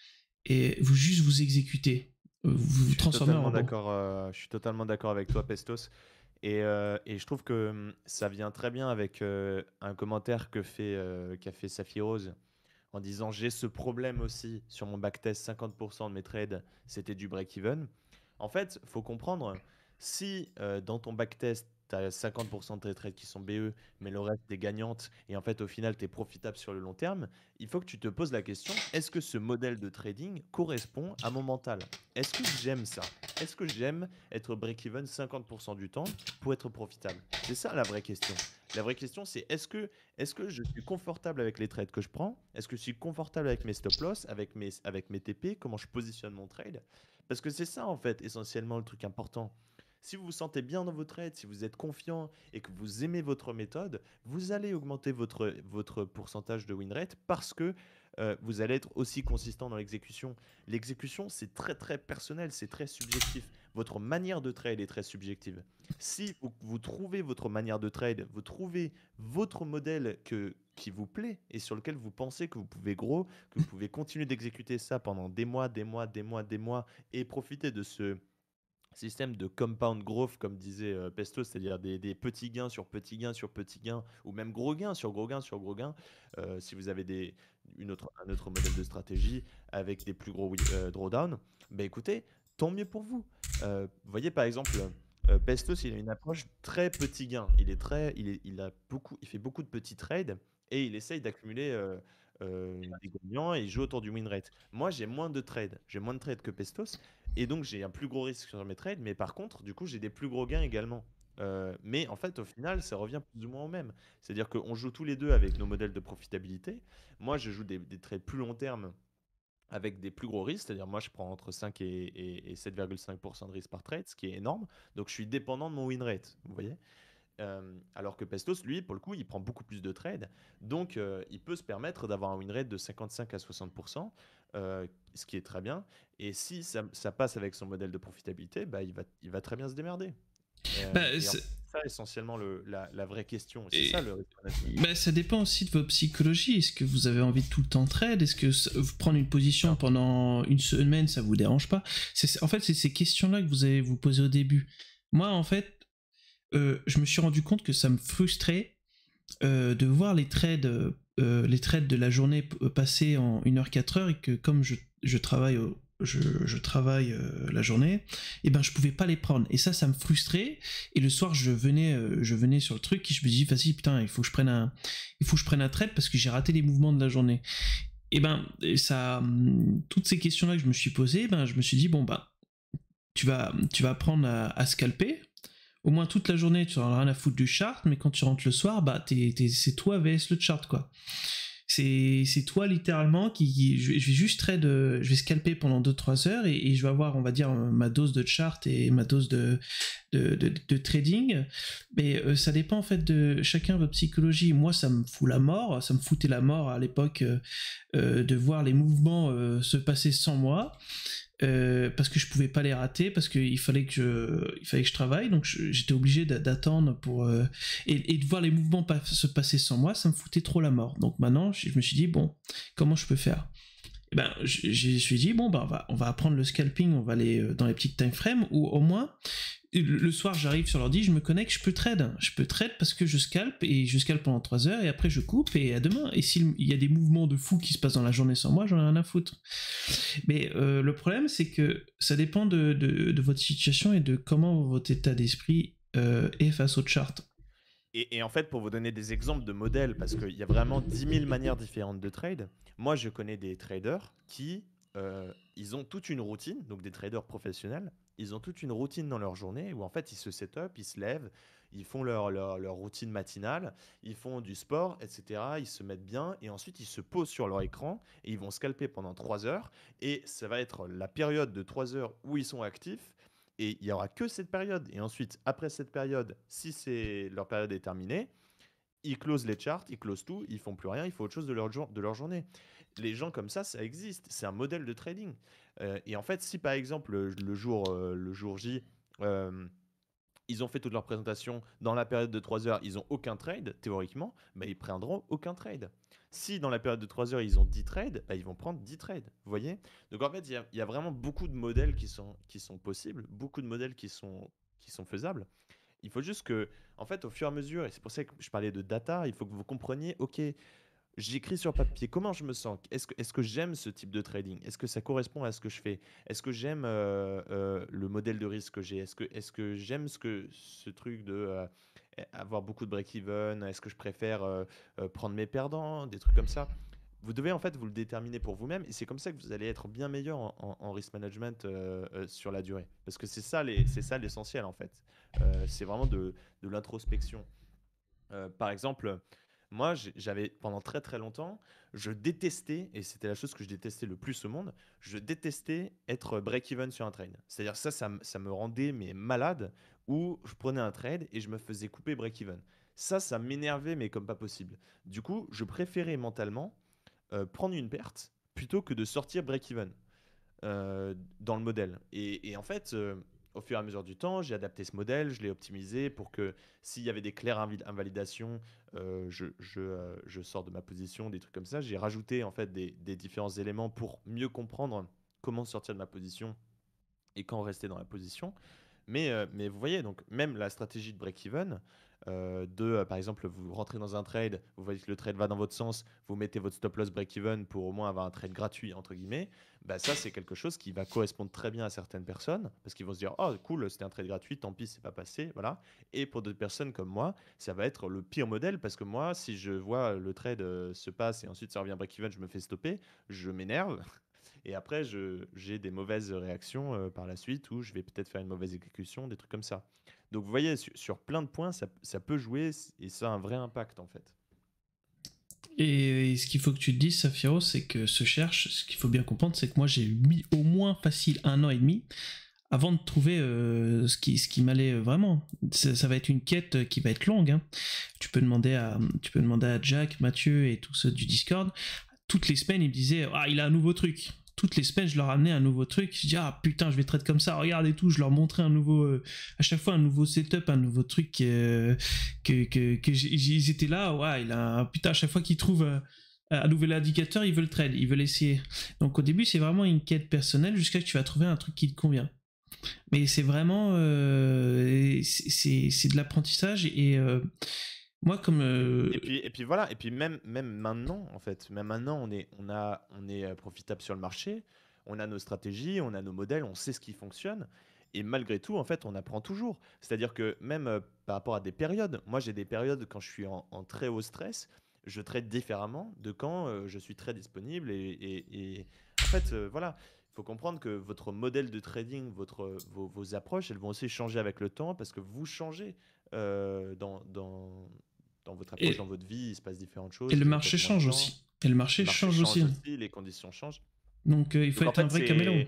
et vous juste vous exécutez euh, vous vous transformez en d'accord je suis totalement d'accord avec toi Pestos euh, et, je trouve que hum, ça vient très bien avec euh, un commentaire que fait, euh, qu'a fait Safi Rose en disant j'ai ce problème aussi sur mon backtest 50% de mes trades c'était du break-even. En fait, faut comprendre si dans ton backtest 50% de tes trades qui sont BE, mais le reste est gagnante, et en fait au final tu es profitable sur le long terme, il faut que tu te poses la question, est-ce que ce modèle de trading correspond à mon mental Est-ce que j'aime ça Est-ce que j'aime être break-even 50% du temps pour être profitable C'est ça la vraie question. La vraie question, c'est est-ce que, est que je suis confortable avec les trades que je prends Est-ce que je suis confortable avec mes stop-loss, avec mes, avec mes TP Comment je positionne mon trade Parce que c'est ça, en fait, essentiellement, le truc important. Si vous vous sentez bien dans votre aide, si vous êtes confiant et que vous aimez votre méthode, vous allez augmenter votre, votre pourcentage de win rate parce que euh, vous allez être aussi consistant dans l'exécution. L'exécution, c'est très très personnel, c'est très subjectif. Votre manière de trade est très subjective. Si vous, trouvez votre manière de trade, vous trouvez votre modèle qui vous plaît et sur lequel vous pensez que vous pouvez gros, que vous pouvez continuer d'exécuter ça pendant des mois, des mois, des mois, des mois et profiter de ce système de compound growth, comme disait euh, Pesto, c'est-à-dire des, petits gains sur petits gains sur petits gains, ou même gros gains sur gros gains sur gros gains, euh, si vous avez des, une autre, un autre modèle de stratégie avec des plus gros euh, drawdowns, bah, écoutez, tant mieux pour vous. Euh, vous voyez par exemple, Pesto, il a une approche très petit gain. Il, est très, il, il, a beaucoup, il fait beaucoup de petits trades et il essaye d'accumuler euh, des gagnants et autour du win rate. Moi, j'ai moins de trades, j'ai moins de trades que Pestos, et donc j'ai un plus gros risque sur mes trades, mais par contre, du coup, j'ai des plus gros gains également. Euh, mais en fait, au final, ça revient plus ou moins au même. C'est-à-dire qu'on joue tous les deux avec nos modèles de profitabilité. Moi, je joue des, trades plus long terme avec des plus gros risques, c'est-à-dire moi je prends entre 5 et, et 7,5% de risque par trade, ce qui est énorme, donc je suis dépendant de mon win rate, vous voyez euh, alors que Pestos, lui, pour le coup, il prend beaucoup plus de trades. Donc, euh, il peut se permettre d'avoir un win rate de 55 à 60%, euh, ce qui est très bien. Et si ça, passe avec son modèle de profitabilité, bah, il, va, très bien se démerder. Bah, c'est... ça, essentiellement, la, vraie question. C'est ça, le... bah, ça dépend aussi de vos psychologie. Est-ce que vous avez envie de tout le temps trade Est-ce que prendre une position pendant une semaine, ça vous dérange pas En fait, c'est ces questions-là que vous avez vous poser au début. Moi, en fait, euh, je me suis rendu compte que ça me frustrait euh, de voir les trades, euh, les trades de la journée passer en 1h-4h et que comme je, travaille, je, travaille la journée, et eh ben je pouvais pas les prendre. Et ça, ça me frustrait. Et le soir, je venais, je venais sur le truc et je me dis, vas-y, putain, il faut que je prenne un, il faut que je prenne un trade parce que j'ai raté les mouvements de la journée. Eh ben, et ben ça, hum, toutes ces questions-là que je me suis posées, eh ben je me suis dit, bon ben tu vas, tu vas apprendre à scalper au moins toute la journée, tu n'as rien à foutre du chart, mais quand tu rentres le soir, bah, c'est toi vs le chart, quoi. C'est toi littéralement qui, je, vais juste je vais scalper pendant 2-3 heures et, je vais avoir, on va dire, euh, ma dose de chart et ma dose de, de, trading. Mais euh, ça dépend en fait de chacun votre psychologie. Moi, ça me fout la mort, ça me foutait la mort à l'époque euh, de voir les mouvements se passer sans moi. Euh, parce que je pouvais pas les rater, parce qu'il fallait que je, il fallait que je travaille, donc j'étais obligé d'attendre pour euh, et, de voir les mouvements se passer sans moi, ça me foutait trop la mort. Donc maintenant, je me suis dit bon, comment je peux faire eh ben, je me suis dit, bon, ben, on, va, apprendre le scalping, on va aller euh, dans les petites time frames, ou au moins, le soir, j'arrive sur l'ordi, je me connecte, je peux trade. Je peux trade parce que je scalpe, et je scalpe pendant 3 heures, et après je coupe, et à demain. Et s'il y a des mouvements de fou qui se passent dans la journée sans moi, j'en ai rien à foutre. Mais euh, le problème, c'est que ça dépend de, votre situation et de comment votre état d'esprit euh, est face aux chart et, en fait, pour vous donner des exemples de modèles, parce qu'il y a vraiment 10 000 manières différentes de trade, moi je connais des traders qui, euh, ils ont toute une routine, donc des traders professionnels, ils ont toute une routine dans leur journée où en fait ils se set up, ils se lèvent, ils font leur, leur routine matinale, ils font du sport, etc. Ils se mettent bien et ensuite ils se posent sur leur écran et ils vont scalper pendant 3 heures. Et ça va être la période de 3 heures où ils sont actifs et il n'y aura que cette période. Et ensuite, après cette période, si c'est leur période est terminée, ils closent les charts, ils closent tout, ils font plus rien, ils font autre chose de leur, de leur journée. Les gens comme ça, ça existe. C'est un modèle de trading. Euh, et en fait, si par exemple, le, jour, euh, le jour J, euh, ils ont fait toute leur présentation dans la période de 3 heures, ils n'ont aucun trade, théoriquement, mais ils prendront aucun trade. Si dans la période de 3 heures, ils ont 10 trades, bah, ils vont prendre 10 trades. Vous voyez Donc en fait, il y a, vraiment beaucoup de modèles qui sont, qui sont possibles, beaucoup de modèles qui sont, qui sont faisables. Il faut juste que, en fait, au fur et à mesure, et c'est pour ça que je parlais de data, il faut que vous compreniez, OK, j'écris sur papier comment je me sens Est-ce que, est que j'aime ce type de trading Est-ce que ça correspond à ce que je fais Est-ce que j'aime euh, euh, le modèle de risque que j'ai Est-ce que, est que j'aime ce, ce truc de... Euh, eh, avoir beaucoup de break-even Est-ce que je préfère euh, euh, prendre mes perdants Des trucs comme ça. Vous devez en fait vous le déterminer pour vous-même et c'est comme ça que vous allez être bien meilleur en, risk management euh, sur la durée. Parce que c'est ça l'essentiel en fait. c'est vraiment de, l'introspection. par exemple, moi, j'avais pendant très très longtemps, je détestais, et c'était la chose que je détestais le plus au monde, je détestais être break-even sur un train. C'est-à-dire ça, ça, ça, me rendait mais malade où je prenais un trade et je me faisais couper break-even. Ça, ça m'énervait, mais comme pas possible. Du coup, je préférais mentalement euh, prendre une perte plutôt que de sortir break-even euh, dans le modèle. Et, en fait, euh, au fur et à mesure du temps, j'ai adapté ce modèle, je l'ai optimisé pour que s'il y avait des claires invalidations, je, sors de ma position, des trucs comme ça. J'ai rajouté en fait des, des, différents éléments pour mieux comprendre comment sortir de ma position et quand rester dans la position. Euh, mais, vous voyez, donc même la stratégie de break-even, euh, de euh, par exemple, vous rentrez dans un trade, vous voyez que le trade va dans votre sens, vous mettez votre stop-loss break-even pour au moins avoir un trade gratuit, entre guillemets, bah, ça c'est quelque chose qui va correspondre très bien à certaines personnes parce qu'ils vont se dire Oh cool, c'était un trade gratuit, tant pis, c'est pas passé. voilà. Et pour d'autres personnes comme moi, ça va être le pire modèle parce que moi, si je vois le trade se passe et ensuite ça revient break-even, je me fais stopper, je m'énerve. Et après, j'ai des mauvaises réactions euh, par la suite où je vais peut-être faire une mauvaise exécution, des trucs comme ça. Donc vous voyez, sur, plein de points, ça, ça, peut jouer et ça a un vrai impact en fait. Et, ce qu'il faut que tu te dises, Safiro, c'est que ce cherche, ce qu'il faut bien comprendre, c'est que moi j'ai mis au moins facile un an et demi avant de trouver euh, ce qui, ce qui m'allait vraiment. Ça, va être une quête qui va être longue. Hein. Tu, peux demander à, tu peux demander à Jack, Mathieu et tous ceux du Discord. Toutes les semaines, ils me disaient Ah, il a un nouveau truc toutes les semaines, je leur amenais un nouveau truc. Je dis ah putain, je vais traiter comme ça, Regardez tout. Je leur montrais un nouveau, euh, à chaque fois un nouveau setup, un nouveau truc que que, que ils étaient là. Ouais, il a putain à chaque fois qu'ils trouvent un nouvel indicateur, ils veulent trade, ils veulent essayer. Donc au début, c'est vraiment une quête personnelle jusqu'à ce que tu vas trouver un truc qui te convient. Mais c'est vraiment euh, c'est de l'apprentissage et euh, moi, comme. Euh, et, puis, et puis voilà, et puis même, même maintenant, en fait, même maintenant, on est, on a, on est euh, profitable sur le marché, on a nos stratégies, on a nos modèles, on sait ce qui fonctionne. Et malgré tout, en fait, on apprend toujours. C'est-à-dire que même euh, par rapport à des périodes, moi j'ai des périodes quand je suis en, très haut stress, je traite différemment de quand je suis très disponible. Et, et, en fait, voilà, il faut comprendre que votre modèle de trading, votre, vos, vos, approches, elles vont aussi changer avec le temps parce que vous changez dans dans votre approche, dans votre vie, il se passe différentes choses. Et le marché change aussi. Et le marché, change, aussi. Les conditions changent. Donc euh, il faut être un vrai caméléon.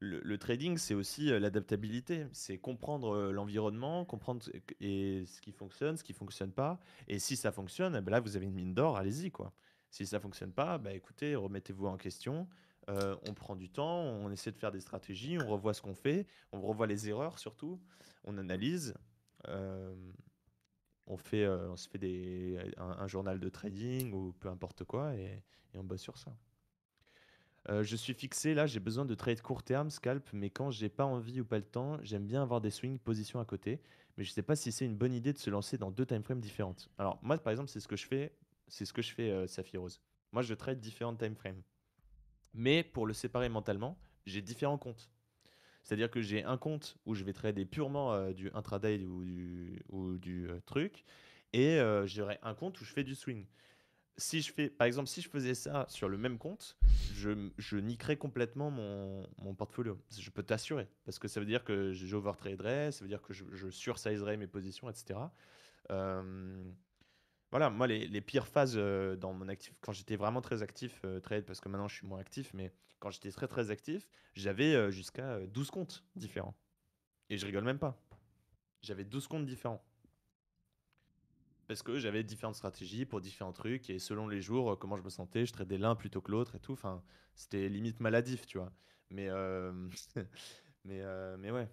Le, trading, c'est aussi euh, l'adaptabilité. C'est comprendre euh, l'environnement, comprendre et ce qui fonctionne, ce qui fonctionne pas. Et si ça fonctionne, eh ben là, vous avez une mine d'or, allez-y. quoi. Si ça fonctionne pas, ben écoutez, remettez-vous en question. on prend du temps, on essaie de faire des stratégies, on revoit ce qu'on fait, on revoit les erreurs surtout, on analyse on, fait, euh, on se fait des, un, journal de trading ou peu importe quoi et, on bosse sur ça. Euh, je suis fixé là, j'ai besoin de trade court terme, scalp, mais quand j'ai pas envie ou pas le temps, j'aime bien avoir des swings position à côté. Mais je sais pas si c'est une bonne idée de se lancer dans deux timeframes différentes. Alors moi, par exemple, c'est ce que je fais, c'est ce que je fais, euh, Moi, je trade différentes timeframes, mais pour le séparer mentalement, j'ai différents comptes. C'est-à-dire que j'ai un compte où je vais trader purement euh, du intraday ou du, du euh, truc, et euh, j'aurai un compte où je fais du swing. Si je fais, par exemple, si je faisais ça sur le même compte, je, je niquerais complètement mon, mon portfolio. Je peux t'assurer, parce que ça veut dire que j'overtraderais, ça veut dire que je, je sursizerais mes positions, etc. voilà, moi, les, pires phases dans mon actif, quand j'étais vraiment très actif trade, parce que maintenant je suis moins actif, mais quand j'étais très très actif, j'avais euh, jusqu'à 12 euh, comptes différents. Et je rigole même pas. J'avais 12 comptes différents. Parce que j'avais différentes stratégies pour différents trucs et selon les jours, euh, comment je me sentais, je traitais l'un plutôt que l'autre et tout. Enfin, c'était limite maladif, tu vois. Mais, mais, mais ouais.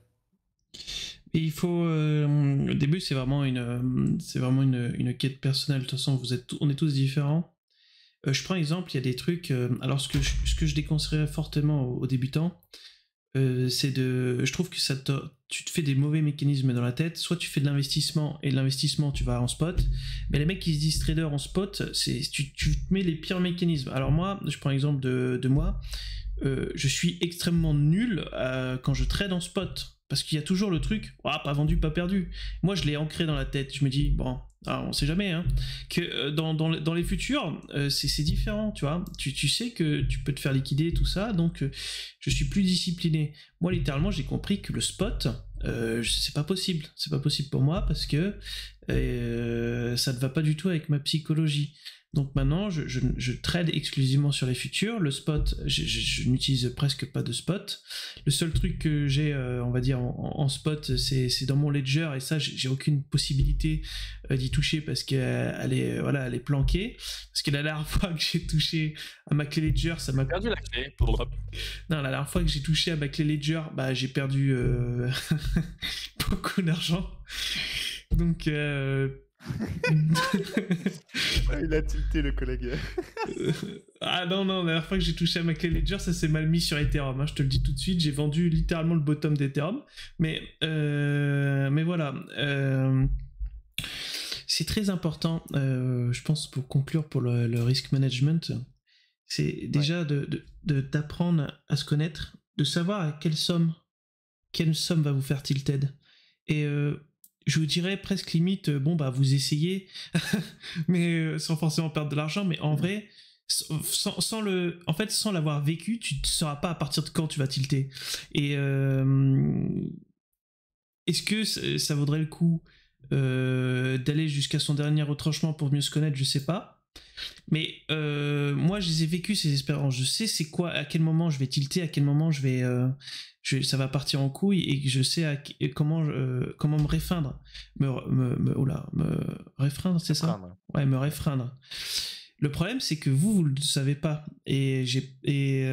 il faut. au début, c'est vraiment une, c'est vraiment une, une, quête personnelle. De toute façon, vous êtes, on est tous différents. Euh, je prends exemple, il y a des trucs. Euh, alors, ce que je, ce que je déconseillerais fortement aux, débutants, euh, c'est de. Je trouve que ça te, tu te fais des mauvais mécanismes dans la tête. Soit tu fais de l'investissement et de l'investissement, tu vas en spot. Mais les mecs qui se disent trader en spot, c'est tu, te mets les pires mécanismes. Alors, moi, je prends exemple de, moi. je suis extrêmement nul quand je trade en spot. Parce qu'il y a toujours le truc, pas vendu, pas perdu. Moi, je l'ai ancré dans la tête. Je me dis, bon, alors on sait jamais, hein, que euh, dans, les futurs, euh, c'est différent, tu vois. Tu, sais que tu peux te faire liquider, tout ça, donc euh, je suis plus discipliné. Moi, littéralement, j'ai compris que le spot, c'est pas possible. C'est pas possible pour moi parce que ça ne va pas du tout avec ma psychologie. Donc maintenant, je, trade exclusivement sur les futurs. Le spot, je, n'utilise presque pas de spot. Le seul truc que j'ai, euh, on va dire, en, spot, c'est dans mon ledger et ça, j'ai aucune possibilité euh, d'y toucher parce qu'elle euh, est, voilà, elle est planquée. Parce que la dernière fois que j'ai touché à ma clé ledger, ça m'a perdu la clé. Non, la dernière fois que j'ai touché à ma clé ledger, bah j'ai perdu beaucoup d'argent. Donc Il a tilté le collègue. Euh, ah non, non, la dernière fois que j'ai touché à ma clé Ledger, ça s'est mal mis sur Ethereum. Hein, je te le dis tout de suite, j'ai vendu littéralement le bottom d'Ethereum. Mais, euh, mais voilà. Euh, c'est très important, je pense, pour conclure pour le, risque risk management. C'est déjà de, d'apprendre à se connaître, de savoir à quelle somme, quelle somme va vous faire tilted. Et je vous dirais presque limite, euh, bon bah vous essayez, mais euh, sans forcément perdre de l'argent, mais en vrai, sans, le, en fait, sans l'avoir vécu, tu ne sauras pas à partir de quand tu vas tilter. Et euh, est-ce que ça vaudrait le coup d'aller jusqu'à son dernier retranchement pour mieux se connaître Je sais pas. Mais euh, moi, je les ai vécues ces expériences Je sais c'est quoi, à quel moment je vais tilter, à quel moment je vais, euh, je, ça va partir en couille, et je sais comment, euh, comment me réfreindre, me, me, oula, oh me réfreindre, c'est ça Ouais, me réfreindre. Le problème, c'est que vous, vous ne le savez pas. Et, et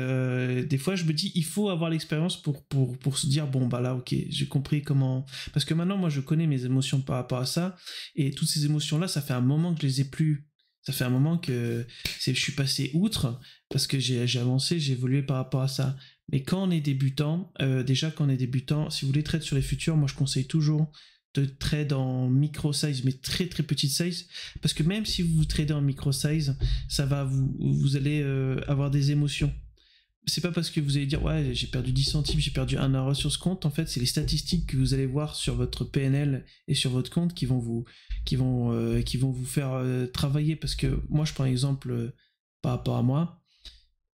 des fois, je me dis, il faut avoir l'expérience pour, pour, pour, se dire, bon, bah là, ok, j'ai compris comment. Parce que maintenant, moi, je connais mes émotions par rapport à ça. Et toutes ces émotions-là, ça fait un moment que je les ai plus. Ça fait un moment que je suis passé outre parce que j'ai avancé, j'ai évolué par rapport à ça. Mais quand on est débutant, euh, déjà quand on est débutant, si vous voulez trade sur les futurs, moi je conseille toujours de trade en micro size, mais très très petite size, parce que même si vous tradez en micro size, ça va vous, vous allez euh, avoir des émotions. C'est pas parce que vous allez dire ouais j'ai perdu 10 centimes, j'ai perdu 1 euro sur ce compte, en fait c'est les statistiques que vous allez voir sur votre PNL et sur votre compte qui vont vous qui vont, euh, qui vont vous faire euh, travailler. Parce que moi, je prends un exemple euh, par rapport à moi.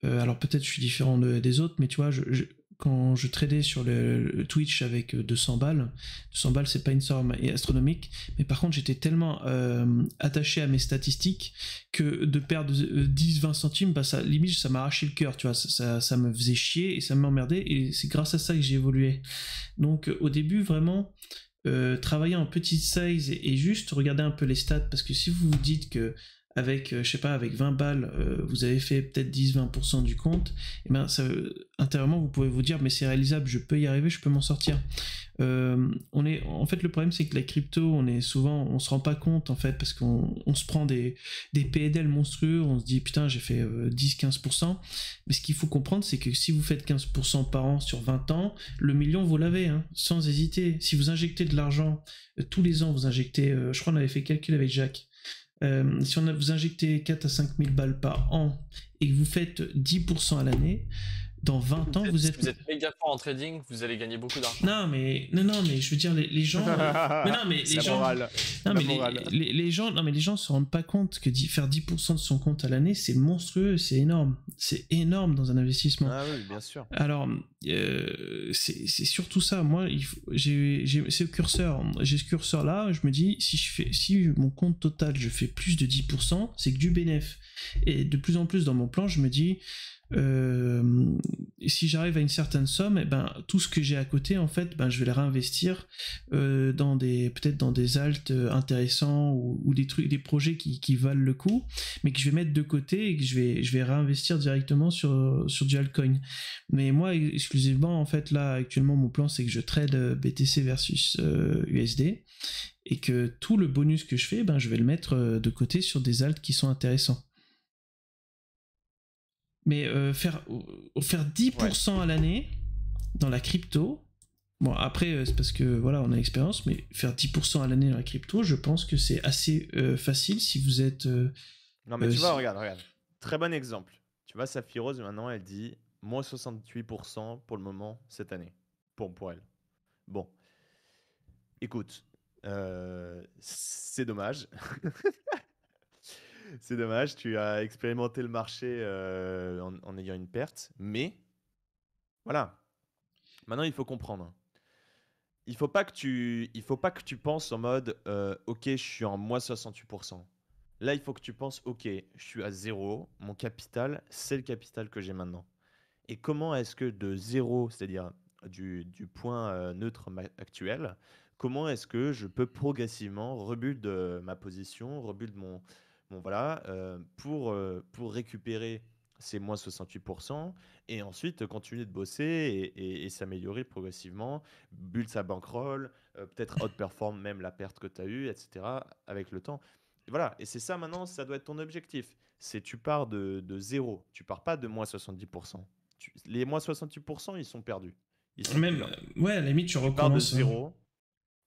alors peut-être je suis différent des autres, mais tu vois, quand je tradais sur le, Twitch avec 200 balles, 200 balles, c'est pas une somme astronomique, mais par contre, j'étais tellement attaché à mes statistiques que de perdre 10-20 centimes, bah, ça, limite, ça m'arrachait le cœur, tu vois, ça, ça, ça, me faisait chier et ça m'emmerdait, et c'est grâce à ça que j'ai évolué. Donc au début, vraiment euh, travailler en petite size et, et, juste regarder un peu les stats parce que si vous vous dites que avec, euh, je sais pas, avec 20 balles, euh, vous avez fait peut-être 10-20% du compte, et eh ben intérieurement, vous pouvez vous dire, mais c'est réalisable, je peux y arriver, je peux m'en sortir. Euh, on est, en fait, le problème, c'est que la crypto, on est souvent, on se rend pas compte, en fait, parce qu'on on se prend des, des PNL monstrueux, on se dit, putain, j'ai fait 10-15%, mais ce qu'il faut comprendre, c'est que si vous faites 15% par an sur 20 ans, le million, vous l'avez, hein, sans hésiter. Si vous injectez de l'argent, tous les ans, vous injectez, je crois, on avait fait calcul avec Jacques, euh, si on a, vous injectez 4 à 5 000 balles par an et que vous faites 10% à l'année, dans 20 ans, vous, êtes... vous êtes méga fort en trading, vous allez gagner beaucoup d'argent. Non, mais, non, non, mais je veux dire, les, gens... mais non, mais les gens... Morale. Non, mais les, gens... Non, mais les gens se rendent pas compte que faire 10% de son compte à l'année, c'est monstrueux, c'est énorme. C'est énorme dans un investissement. Ah oui, bien sûr. Alors, euh, c'est surtout ça. Moi, j'ai ce curseur. J'ai ce curseur-là, je me dis, si, je fais, si mon compte total, je fais plus de 10%, c'est que du bénéfice. Et de plus en plus dans mon plan, je me dis euh, si j'arrive à une certaine somme, et eh ben tout ce que j'ai à côté, en fait, ben je vais le réinvestir euh, dans des peut-être dans des altes euh, intéressants ou, des trucs, des projets qui, valent le coup, mais que je vais mettre de côté et que je vais je vais réinvestir directement sur sur du altcoin. Mais moi exclusivement, en fait, là actuellement, mon plan c'est que je trade BTC versus USD et que tout le bonus que je fais, ben je vais le mettre de côté sur des altes qui sont intéressants. Mais euh, faire, 10% à l'année dans la crypto, bon après euh, c'est parce que voilà on a l'expérience, mais faire 10% à l'année dans la crypto, je pense que c'est assez euh, facile si vous êtes... non mais tu vois, regarde, regarde. Très bon exemple. Tu vois, Rose, maintenant elle dit moins 68% pour le moment cette année, pour, pour elle. Bon, écoute, c'est dommage. C'est dommage, tu as expérimenté le marché euh, en, ayant une perte, mais voilà. Maintenant, il faut comprendre. Il faut pas que tu, faut pas que tu penses en mode, euh, ok, je suis en moins 68%. Là, il faut que tu penses, ok, je suis à zéro, mon capital, c'est le capital que j'ai maintenant. Et comment est-ce que de zéro, c'est-à-dire du, point euh, neutre actuel, comment est-ce que je peux progressivement de ma position, de mon, voilà, euh, pour, euh, pour récupérer ces moins 68%, et ensuite euh, continuer de bosser et, s'améliorer progressivement, bulle sa bankroll, peut-être outperform même la perte que tu as eue, etc., avec le temps. voilà, et c'est ça maintenant, ça doit être ton objectif. C'est tu pars de, zéro, tu pars pas de moins 70%. les moins 68%, ils sont perdus. Ils sont même, ouais, à la limite, tu, tu de hein. zéro,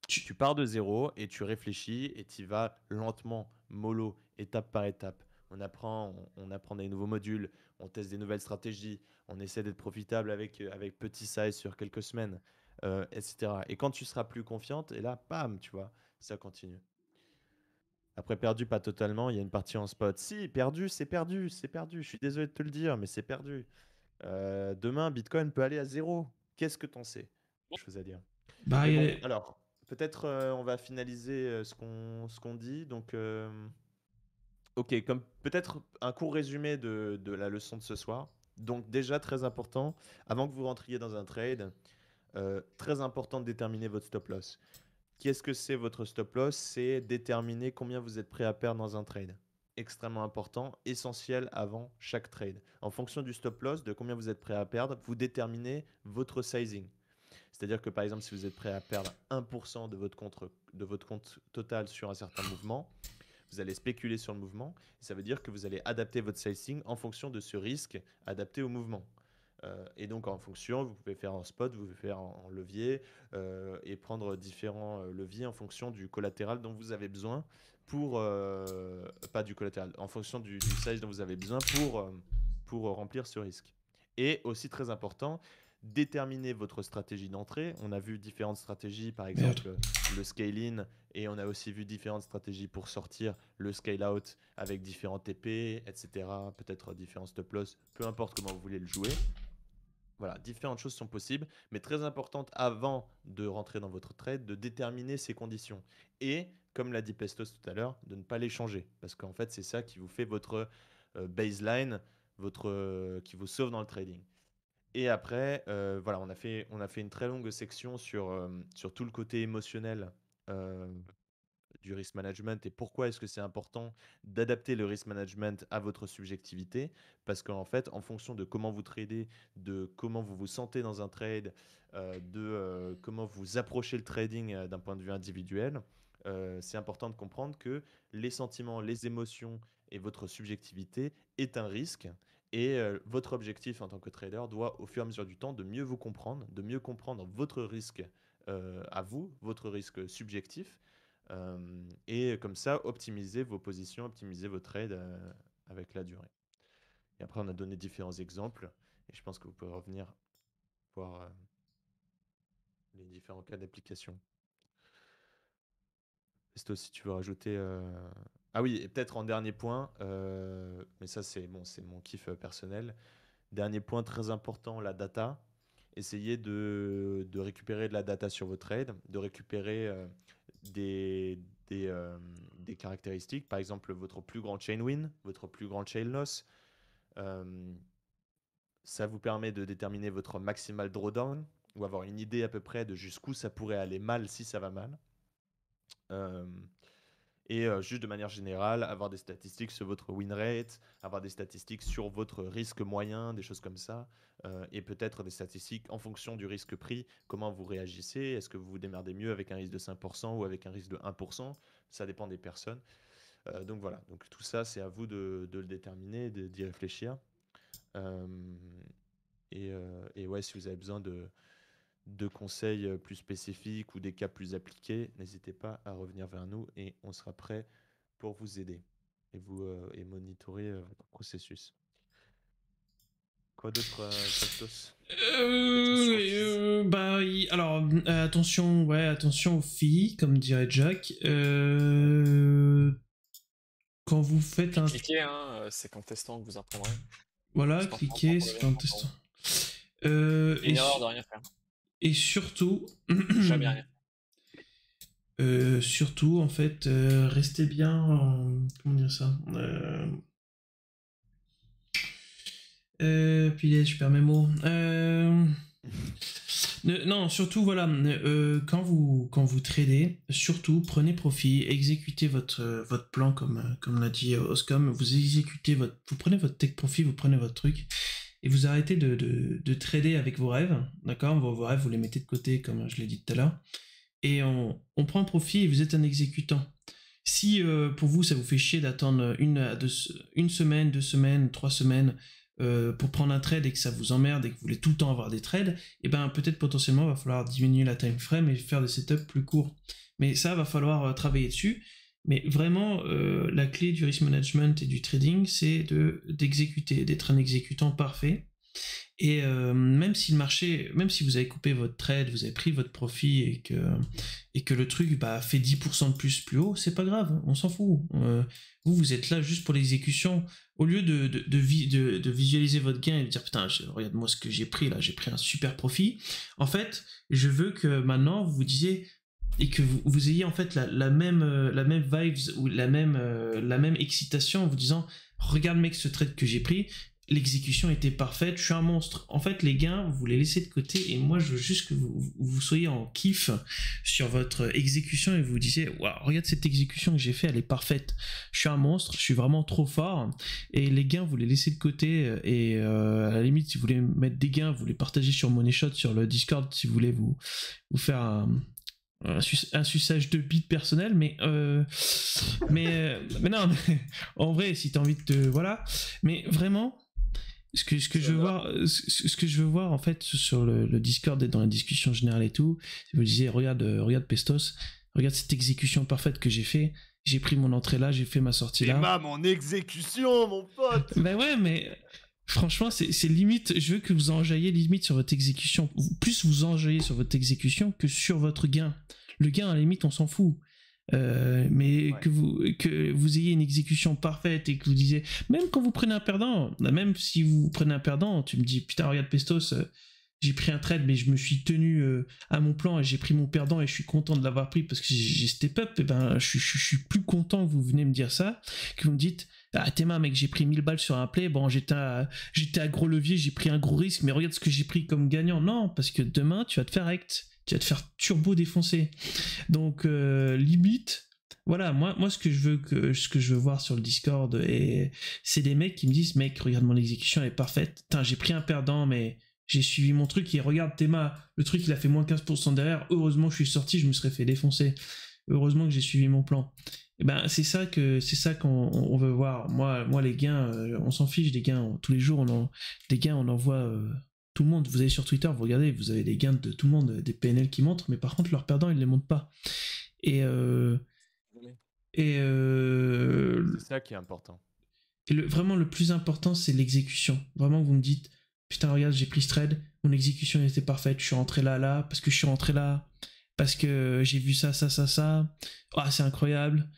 tu, pars de zéro et tu réfléchis et tu vas lentement, mollo, étape par étape. On apprend, on, apprend des nouveaux modules, on teste des nouvelles stratégies, on essaie d'être profitable avec, euh, avec petit size sur quelques semaines, euh, etc. Et quand tu seras plus confiante, et là, pam, tu vois, ça continue. Après, perdu, pas totalement, il y a une partie en spot. Si, perdu, c'est perdu, c'est perdu. Je suis désolé de te le dire, mais c'est perdu. Euh, demain, Bitcoin peut aller à zéro. Qu'est-ce que t'en sais Je à dire. Bah, alors, Peut-être euh, on va finaliser euh, ce qu'on dit. Donc, euh, ok, comme peut-être un court résumé de, de, la leçon de ce soir. Donc déjà très important, avant que vous rentriez dans un trade, très important de déterminer votre stop loss. Qu'est-ce que c'est votre stop loss C'est déterminer combien vous êtes prêt à perdre dans un trade. Extrêmement important, essentiel avant chaque trade. En fonction du stop loss, de combien vous êtes prêt à perdre, vous déterminez votre sizing. C'est-à-dire que par exemple, si vous êtes prêt à perdre 1% de votre, compte, de votre compte total sur un certain mouvement, vous allez spéculer sur le mouvement. Ça veut dire que vous allez adapter votre sizing en fonction de ce risque adapté au mouvement. Euh, et donc en fonction, vous pouvez faire en spot, vous pouvez faire en, levier euh, et prendre différents euh, leviers en fonction du collatéral dont vous avez besoin pour pas du collatéral, en fonction du, dont vous avez besoin pour pour remplir ce risque. Et aussi très important, déterminer votre stratégie d'entrée. On a vu différentes stratégies, par exemple le scale-in, et on a aussi vu différentes stratégies pour sortir, le scale-out avec différents TP, etc. Peut-être différents stop-loss, peu importe comment vous voulez le jouer. Voilà, différentes choses sont possibles, mais très importante avant de rentrer dans votre trade, de déterminer ces conditions. Et, comme l'a dit Pestos tout à l'heure, de ne pas les changer. Parce qu'en fait, c'est ça qui vous fait votre euh, baseline, votre, euh, qui vous sauve dans le trading. Et après, euh, voilà, on a, fait, on a fait une très longue section sur, euh, sur tout le côté émotionnel euh, du risk management et pourquoi est-ce que c'est important d'adapter le risk management à votre subjectivité. Parce qu'en fait, en fonction de comment vous tradez, de comment vous vous sentez dans un trade, de comment vous approchez le trading d'un point de vue individuel, c'est important de comprendre que les sentiments, les émotions et votre subjectivité est un risque et euh, votre objectif en tant que trader doit, au fur et à mesure du temps, de mieux vous comprendre, de mieux comprendre votre risque euh, à vous, votre risque subjectif, euh, et comme ça, optimiser vos positions, optimiser vos trades avec la durée. Et après, on a donné différents exemples, et je pense que vous pouvez revenir voir les différents cas d'application. Est-ce si tu veux rajouter ah oui, peut-être en dernier point, euh, mais ça c'est bon, c'est mon kiff euh, personnel. Dernier point très important, la data. Essayez de, récupérer de la data sur votre trades, de récupérer euh, des, des, caractéristiques, par exemple votre plus grand chain win, votre plus grand chain loss. ça vous permet de déterminer votre maximal drawdown ou avoir une idée à peu près de jusqu'où ça pourrait aller mal si ça va mal et euh, juste de manière générale avoir des statistiques sur votre win rate, avoir des statistiques sur votre risque moyen, des choses comme ça, euh, et peut-être des statistiques en fonction du risque pris, comment vous réagissez, est-ce que vous vous démerdez mieux avec un risque de 5% ou avec un risque de 1%, ça dépend des personnes. Euh, donc voilà, donc tout ça c'est à vous de, le déterminer, d'y réfléchir. Et, et, ouais, si vous avez besoin de, de conseils euh, plus spécifiques ou des cas plus appliqués, n'hésitez pas à revenir vers nous et on sera prêt pour vous aider et vous euh, et monitorer euh, votre processus. Quoi d'autre, euh, Bah, alors attention, ouais, attention aux filles, comme dirait Jack. quand vous faites un. Cliquez, hein, c'est qu'en testant que vous apprendrez. Voilà, cliquez, c'est qu'en testant. Euh, et, erreur de rien faire. Et surtout. Jamais rien. Euh, surtout, en fait, euh, restez bien. Comment dire ça euh... euh Puis je super mes mots. non, surtout, voilà, quand, vous, quand vous tradez, surtout, prenez profit, exécutez votre, votre plan, comme, comme l'a dit Oscom, vous exécutez votre... Vous prenez votre tech profit, vous prenez votre truc, et vous arrêtez de, trader avec vos rêves, d'accord vos, rêves, vous les mettez de côté, comme je l'ai dit tout à l'heure, et on, prend profit et vous êtes un exécutant. Si euh, pour vous, ça vous fait chier d'attendre une, semaine, deux semaines, trois semaines euh, pour prendre un trade et que ça vous emmerde et que vous voulez tout le temps avoir des trades, et eh ben peut-être potentiellement, il va falloir diminuer la time frame et faire des setups plus courts. Mais ça, va falloir euh, travailler dessus. Mais vraiment, euh, la clé du risk management et du trading, c'est de d'exécuter, d'être un exécutant parfait. Et euh, même si le marché, même si vous avez coupé votre trade, vous avez pris votre profit et que, et que le truc bah, fait 10% de plus plus haut, c'est pas grave, on s'en fout. Euh, vous, vous êtes là juste pour l'exécution. Au lieu de, de, de, de, visualiser votre gain et de dire putain, regarde-moi ce que j'ai pris là, j'ai pris un super profit. En fait, je veux que maintenant vous vous disiez et que vous, ayez en fait la, même, euh, la même vibes ou la même, euh, la même excitation en vous disant Regarde, mec, ce trade que j'ai pris, l'exécution était parfaite, je suis un monstre. En fait, les gains, vous les laissez de côté et moi, je veux juste que vous, soyez en kiff sur votre exécution et vous disiez wow, Regarde cette exécution que j'ai fait, elle est parfaite. Je suis un monstre, je suis vraiment trop fort. Et les gains, vous les laissez de côté euh, et à la limite, si vous voulez mettre des gains, vous les partagez sur Money Shot, sur le Discord, si vous voulez vous, vous faire un un, suçage de bite personnel, mais euh, euh, mais, non, en vrai, si t'as envie de te, voilà, mais vraiment, ce que ce que je veux voir, ce, que je veux voir en fait sur le, Discord et dans la discussion générale et tout, vous disiez regarde euh, regarde Pestos, regarde cette exécution parfaite que j'ai fait. J'ai pris mon entrée là, j'ai fait ma sortie là. Et ma, mon exécution, mon pote. mais ben ouais, mais Franchement, c'est limite, je veux que vous enjaillez limite sur votre exécution. Plus vous enjaillez sur votre exécution que sur votre gain. Le gain, à la limite, on s'en fout. Euh, mais que vous que vous ayez une exécution parfaite et que vous disiez même quand vous prenez un perdant bah, même si vous prenez un perdant tu me dis putain regarde Pestos euh, j'ai pris un trade mais je me suis tenu euh, à mon plan et j'ai pris mon perdant et je suis content de l'avoir pris parce que j'ai step up et ben je, je, suis plus content que vous venez me dire ça que vous me dites « Ah, tes mec, j'ai pris 1000 balles sur un play. Bon, j'étais à, gros levier, j'ai pris un gros risque, mais regarde ce que j'ai pris comme gagnant. Non, parce que demain, tu vas te faire acte, Tu vas te faire turbo défoncer. Donc, euh, limite, voilà, moi, moi, ce que je veux que, ce que je veux voir sur le Discord, et c'est des mecs qui me disent, mec, regarde mon exécution, elle est parfaite. j'ai pris un perdant, mais j'ai suivi mon truc et regarde Théma, le truc il a fait moins 15% derrière, heureusement je suis sorti, je me serais fait défoncer. Heureusement que j'ai suivi mon plan. Eh ben c'est ça que c'est ça qu'on on veut voir. Moi, moi les gains, euh, on s'en fiche des gains. tous les jours, on en, des gains, on en voit euh, tout le monde. Vous allez sur Twitter, vous regardez, vous avez des gains de tout le monde, euh, des PNL qui montrent, mais par contre leurs perdants, ils les montrent pas. Et et c'est ça qui est important. Et vraiment le plus important, c'est l'exécution. Vraiment, vous me dites, putain, regarde, j'ai pris ce trade, mon exécution était parfaite, je suis rentré là, là, parce que je suis rentré là parce que j'ai vu ça, ça, ça, ça. Ah, c'est incroyable.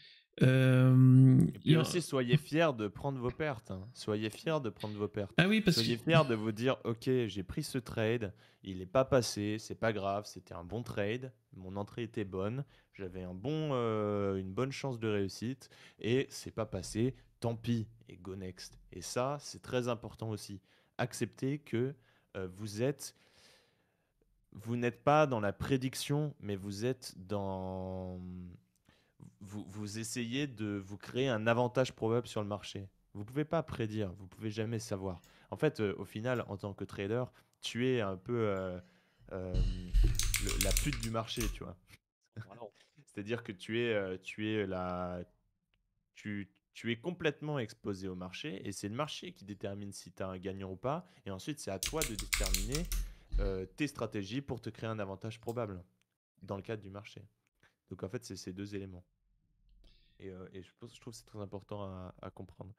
Euh, et aussi, soyez fiers de prendre vos pertes. Hein. Soyez fiers de prendre vos pertes. Ah oui, parce soyez fiers de vous dire, ok, j'ai pris ce trade, il n'est pas passé, c'est pas grave, c'était un bon trade, mon entrée était bonne, j'avais un bon, euh, une bonne chance de réussite et c'est pas passé, tant pis et go next. Et ça, c'est très important aussi. Acceptez que euh, vous êtes vous n'êtes pas dans la prédiction, mais vous êtes dans vous, essayez de vous créer un avantage probable sur le marché. Vous ne pouvez pas prédire, vous ne pouvez jamais savoir. En fait, euh, au final, en tant que trader, tu es un peu euh, euh, la pute du marché, tu vois. C'est-à-dire que tu es, tu es la, tu, tu es complètement exposé au marché et c'est le marché qui détermine si tu as un gagnant ou pas. Et ensuite, c'est à toi de déterminer tes stratégies pour te créer un avantage probable dans le cadre du marché. Donc en fait, c'est ces deux éléments. Euh, et, je, pense, je trouve que c'est très important à, comprendre.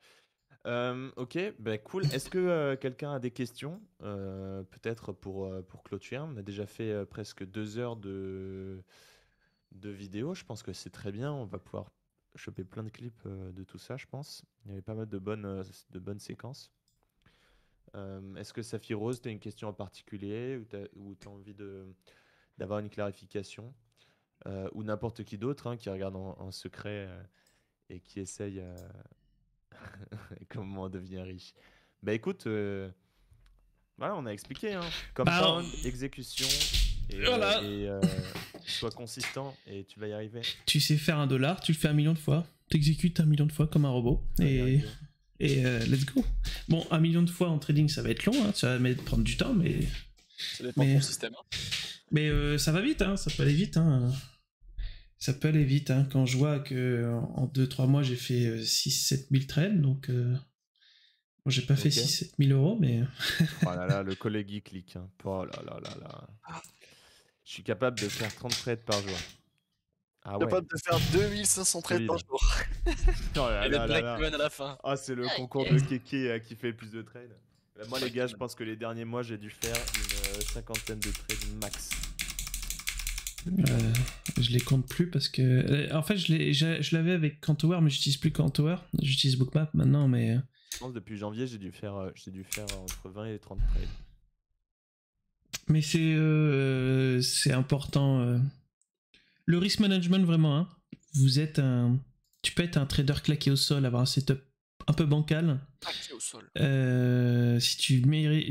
Euh, ok, bah, cool. Est-ce que euh, quelqu'un a des questions Peut-être pour, pour clôturer. On a déjà fait presque deux heures de, de vidéo. Je pense que c'est très bien. On va pouvoir choper plein de clips de tout ça, je pense. Il y avait pas mal de bonnes, de bonnes séquences. Est-ce que Saphirose, tu as une question en particulier ou tu as, as, envie d'avoir une clarification euh, ou n'importe qui d'autre hein, qui regarde en, secret euh, et qui essaye euh, comment devenir riche. Bah écoute, voilà, on a expliqué. Hein. Compound, bah, exécution, et, sois consistant et tu vas y arriver. Tu sais faire un dollar, tu le fais un million de fois, t'exécutes un million de fois comme un robot et let's go. Bon, un million de fois en trading, ça va être long, hein, ça va prendre du temps, mais. Ça dépend ton système. Hein. Mais euh, ça va vite, hein, ça peut aller vite. Hein. Ça peut aller vite. Hein. Quand je vois que en 2-3 mois, j'ai fait 6-7 000 trades, donc. Euh, bon, j'ai pas fait 6-7 000 euros, mais. oh là là, le collègue il clique. Hein. Oh là là là là. Je suis capable de faire 30 trades par jour. Ah ouais. capable de faire 2500 trades par jour. Oh Et là à la fin. Ah, c'est le ah, concours de Kéké euh, qui fait le plus de trades. Euh, moi, les gars, je pense que les derniers mois, j'ai dû faire une euh, cinquantaine de trades max. Euh, je les compte plus parce que. En fait, je l'avais avec Cantower, mais j'utilise plus Cantower. J'utilise Bookmap maintenant, mais. Je pense que depuis janvier, j'ai dû, faire, j'ai dû faire entre 20 et 30 trades. Mais c'est important. Le risk management, vraiment. Hein. Vous êtes un. Tu peux être un trader claqué au sol, avoir un setup un peu bancal, euh, si tu,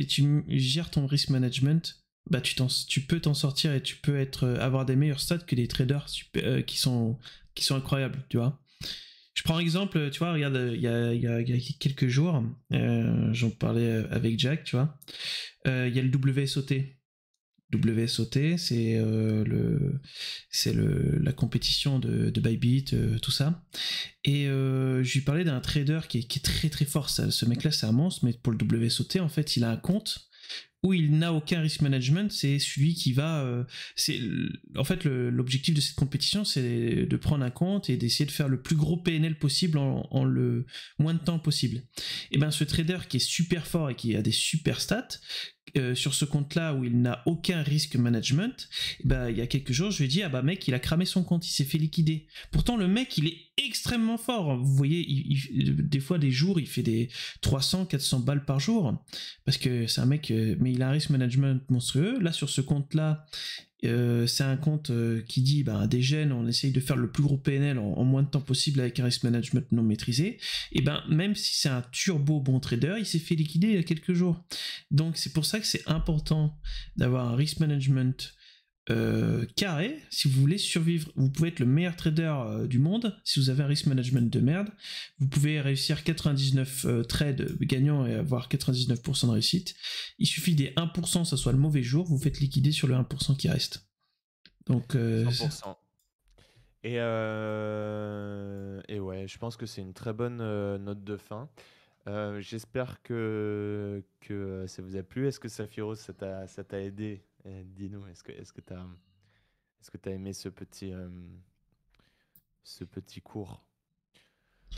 tu gères ton risk management, bah tu, peux t'en sortir et tu peux être, euh, avoir des meilleurs stats que des traders euh, qui, sont, incroyables, tu vois. Je prends un exemple, tu vois, regarde, il y a, quelques jours, j'en parlais avec Jack, tu vois, il y a le WSOT, WSOT, euh, c'est le, c'est la compétition de, de Bybit, euh, tout ça. Et euh, je lui parlais d'un trader qui est, très très fort. ce mec-là, c'est un monstre, mais pour le WSOT, en fait, il a un compte où il n'a aucun risk management. C'est celui qui va. c'est en fait l'objectif de cette compétition, c'est de prendre un compte et d'essayer de faire le plus gros PNL possible en, le moins de temps possible. Et ben, ce trader qui est super fort et qui a des super stats, euh, sur ce compte-là où il n'a aucun risque management, eh ben, il y a quelques jours, je lui ai dit, ah bah mec, il a cramé son compte, il s'est fait liquider. Pourtant, le mec, il est extrêmement fort. Vous voyez, euh, des fois, des jours, il fait des 300, 400 balles par jour, parce que c'est un mec, euh, mais il a un risk management monstrueux. Là, sur ce compte-là, euh, c'est un compte euh, qui dit ben, des gènes, on essaye de faire le plus gros PNL en, moins de temps possible avec un risk management non maîtrisé. Et bien même si c'est un turbo bon trader, il s'est fait liquider il y a quelques jours. Donc c'est pour ça que c'est important d'avoir un risk management euh, carré, si vous voulez survivre, vous pouvez être le meilleur trader euh, du monde, si vous avez un risk management de merde, vous pouvez réussir 99 euh, trades gagnants et avoir 99% de réussite. Il suffit des 1%, ça soit le mauvais jour, vous faites liquider sur le 1% qui reste. Donc, 100%. Et, et ouais, je pense que c'est une très bonne note de fin. J'espère que, que ça vous a plu. Est-ce que Saphiros, ça t'a aidé euh, dis-nous, est-ce que est as est-ce aimé ce petit euh, ce petit cours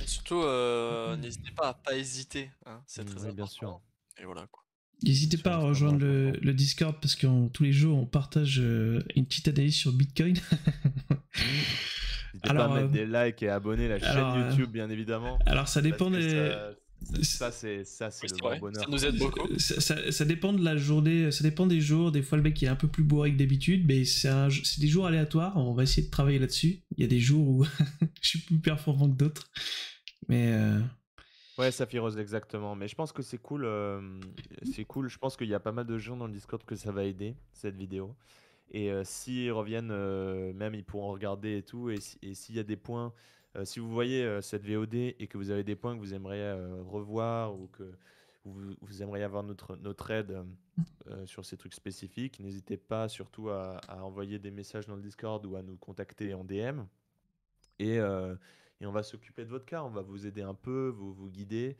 Et surtout, euh, mmh. n'hésitez pas à pas hésiter, hein, c'est mmh, très important. sûr. Et voilà quoi. N'hésitez pas à rejoindre le, Discord parce que tous les jours on partage une petite analyse sur Bitcoin. Mmh. N'hésitez pas à mettre des likes et à abonner la chaîne YouTube, bien évidemment. Alors ça dépend des. Ça, c'est ça, c'est le vrai. bonheur. Ça nous aide beaucoup. Ça, ça, dépend de la journée, ça dépend des jours. Des fois, le mec il est un peu plus bourré que d'habitude, mais c'est des jours aléatoires. On va essayer de travailler là-dessus. Il y a des jours où je suis plus performant que d'autres, mais. Euh, ouais, Saphiros, exactement. Mais je pense que c'est cool. Euh, c'est cool. Je pense qu'il y a pas mal de gens dans le Discord que ça va aider, cette vidéo. Et euh, s'ils reviennent, même ils pourront regarder et tout. Et, s'il y a des points euh, si vous voyez euh, cette VOD et que vous avez des points que vous aimeriez euh, revoir ou que vous, aimeriez avoir notre, notre aide sur ces trucs spécifiques, n'hésitez pas surtout à, envoyer des messages dans le Discord ou à nous contacter en DM. Et, on va s'occuper de votre cas, on va vous aider un peu, vous, vous guider.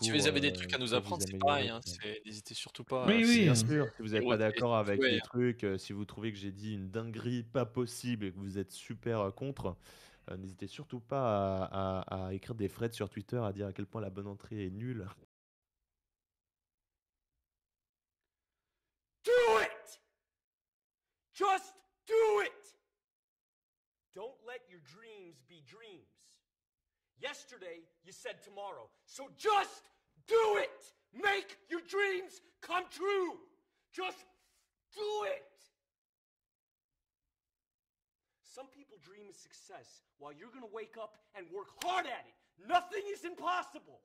si vous avez des trucs à nous apprendre, c'est pareil, hein, n'hésitez surtout pas. Oui, bien sûr. Si vous n'êtes pas d'accord avec les trucs, si vous trouvez que j'ai dit une dinguerie pas possible et que vous êtes super contre, euh, N'hésitez surtout pas à, à, à, écrire des threads sur Twitter, à dire à quel point la bonne entrée est nulle. Do it! Just do it! Don't let your dreams be dreams. Yesterday, you said tomorrow. So just do it! Make your dreams come true! Just do it! Some people dream is success while you're going to wake up and work hard at it. Nothing is impossible.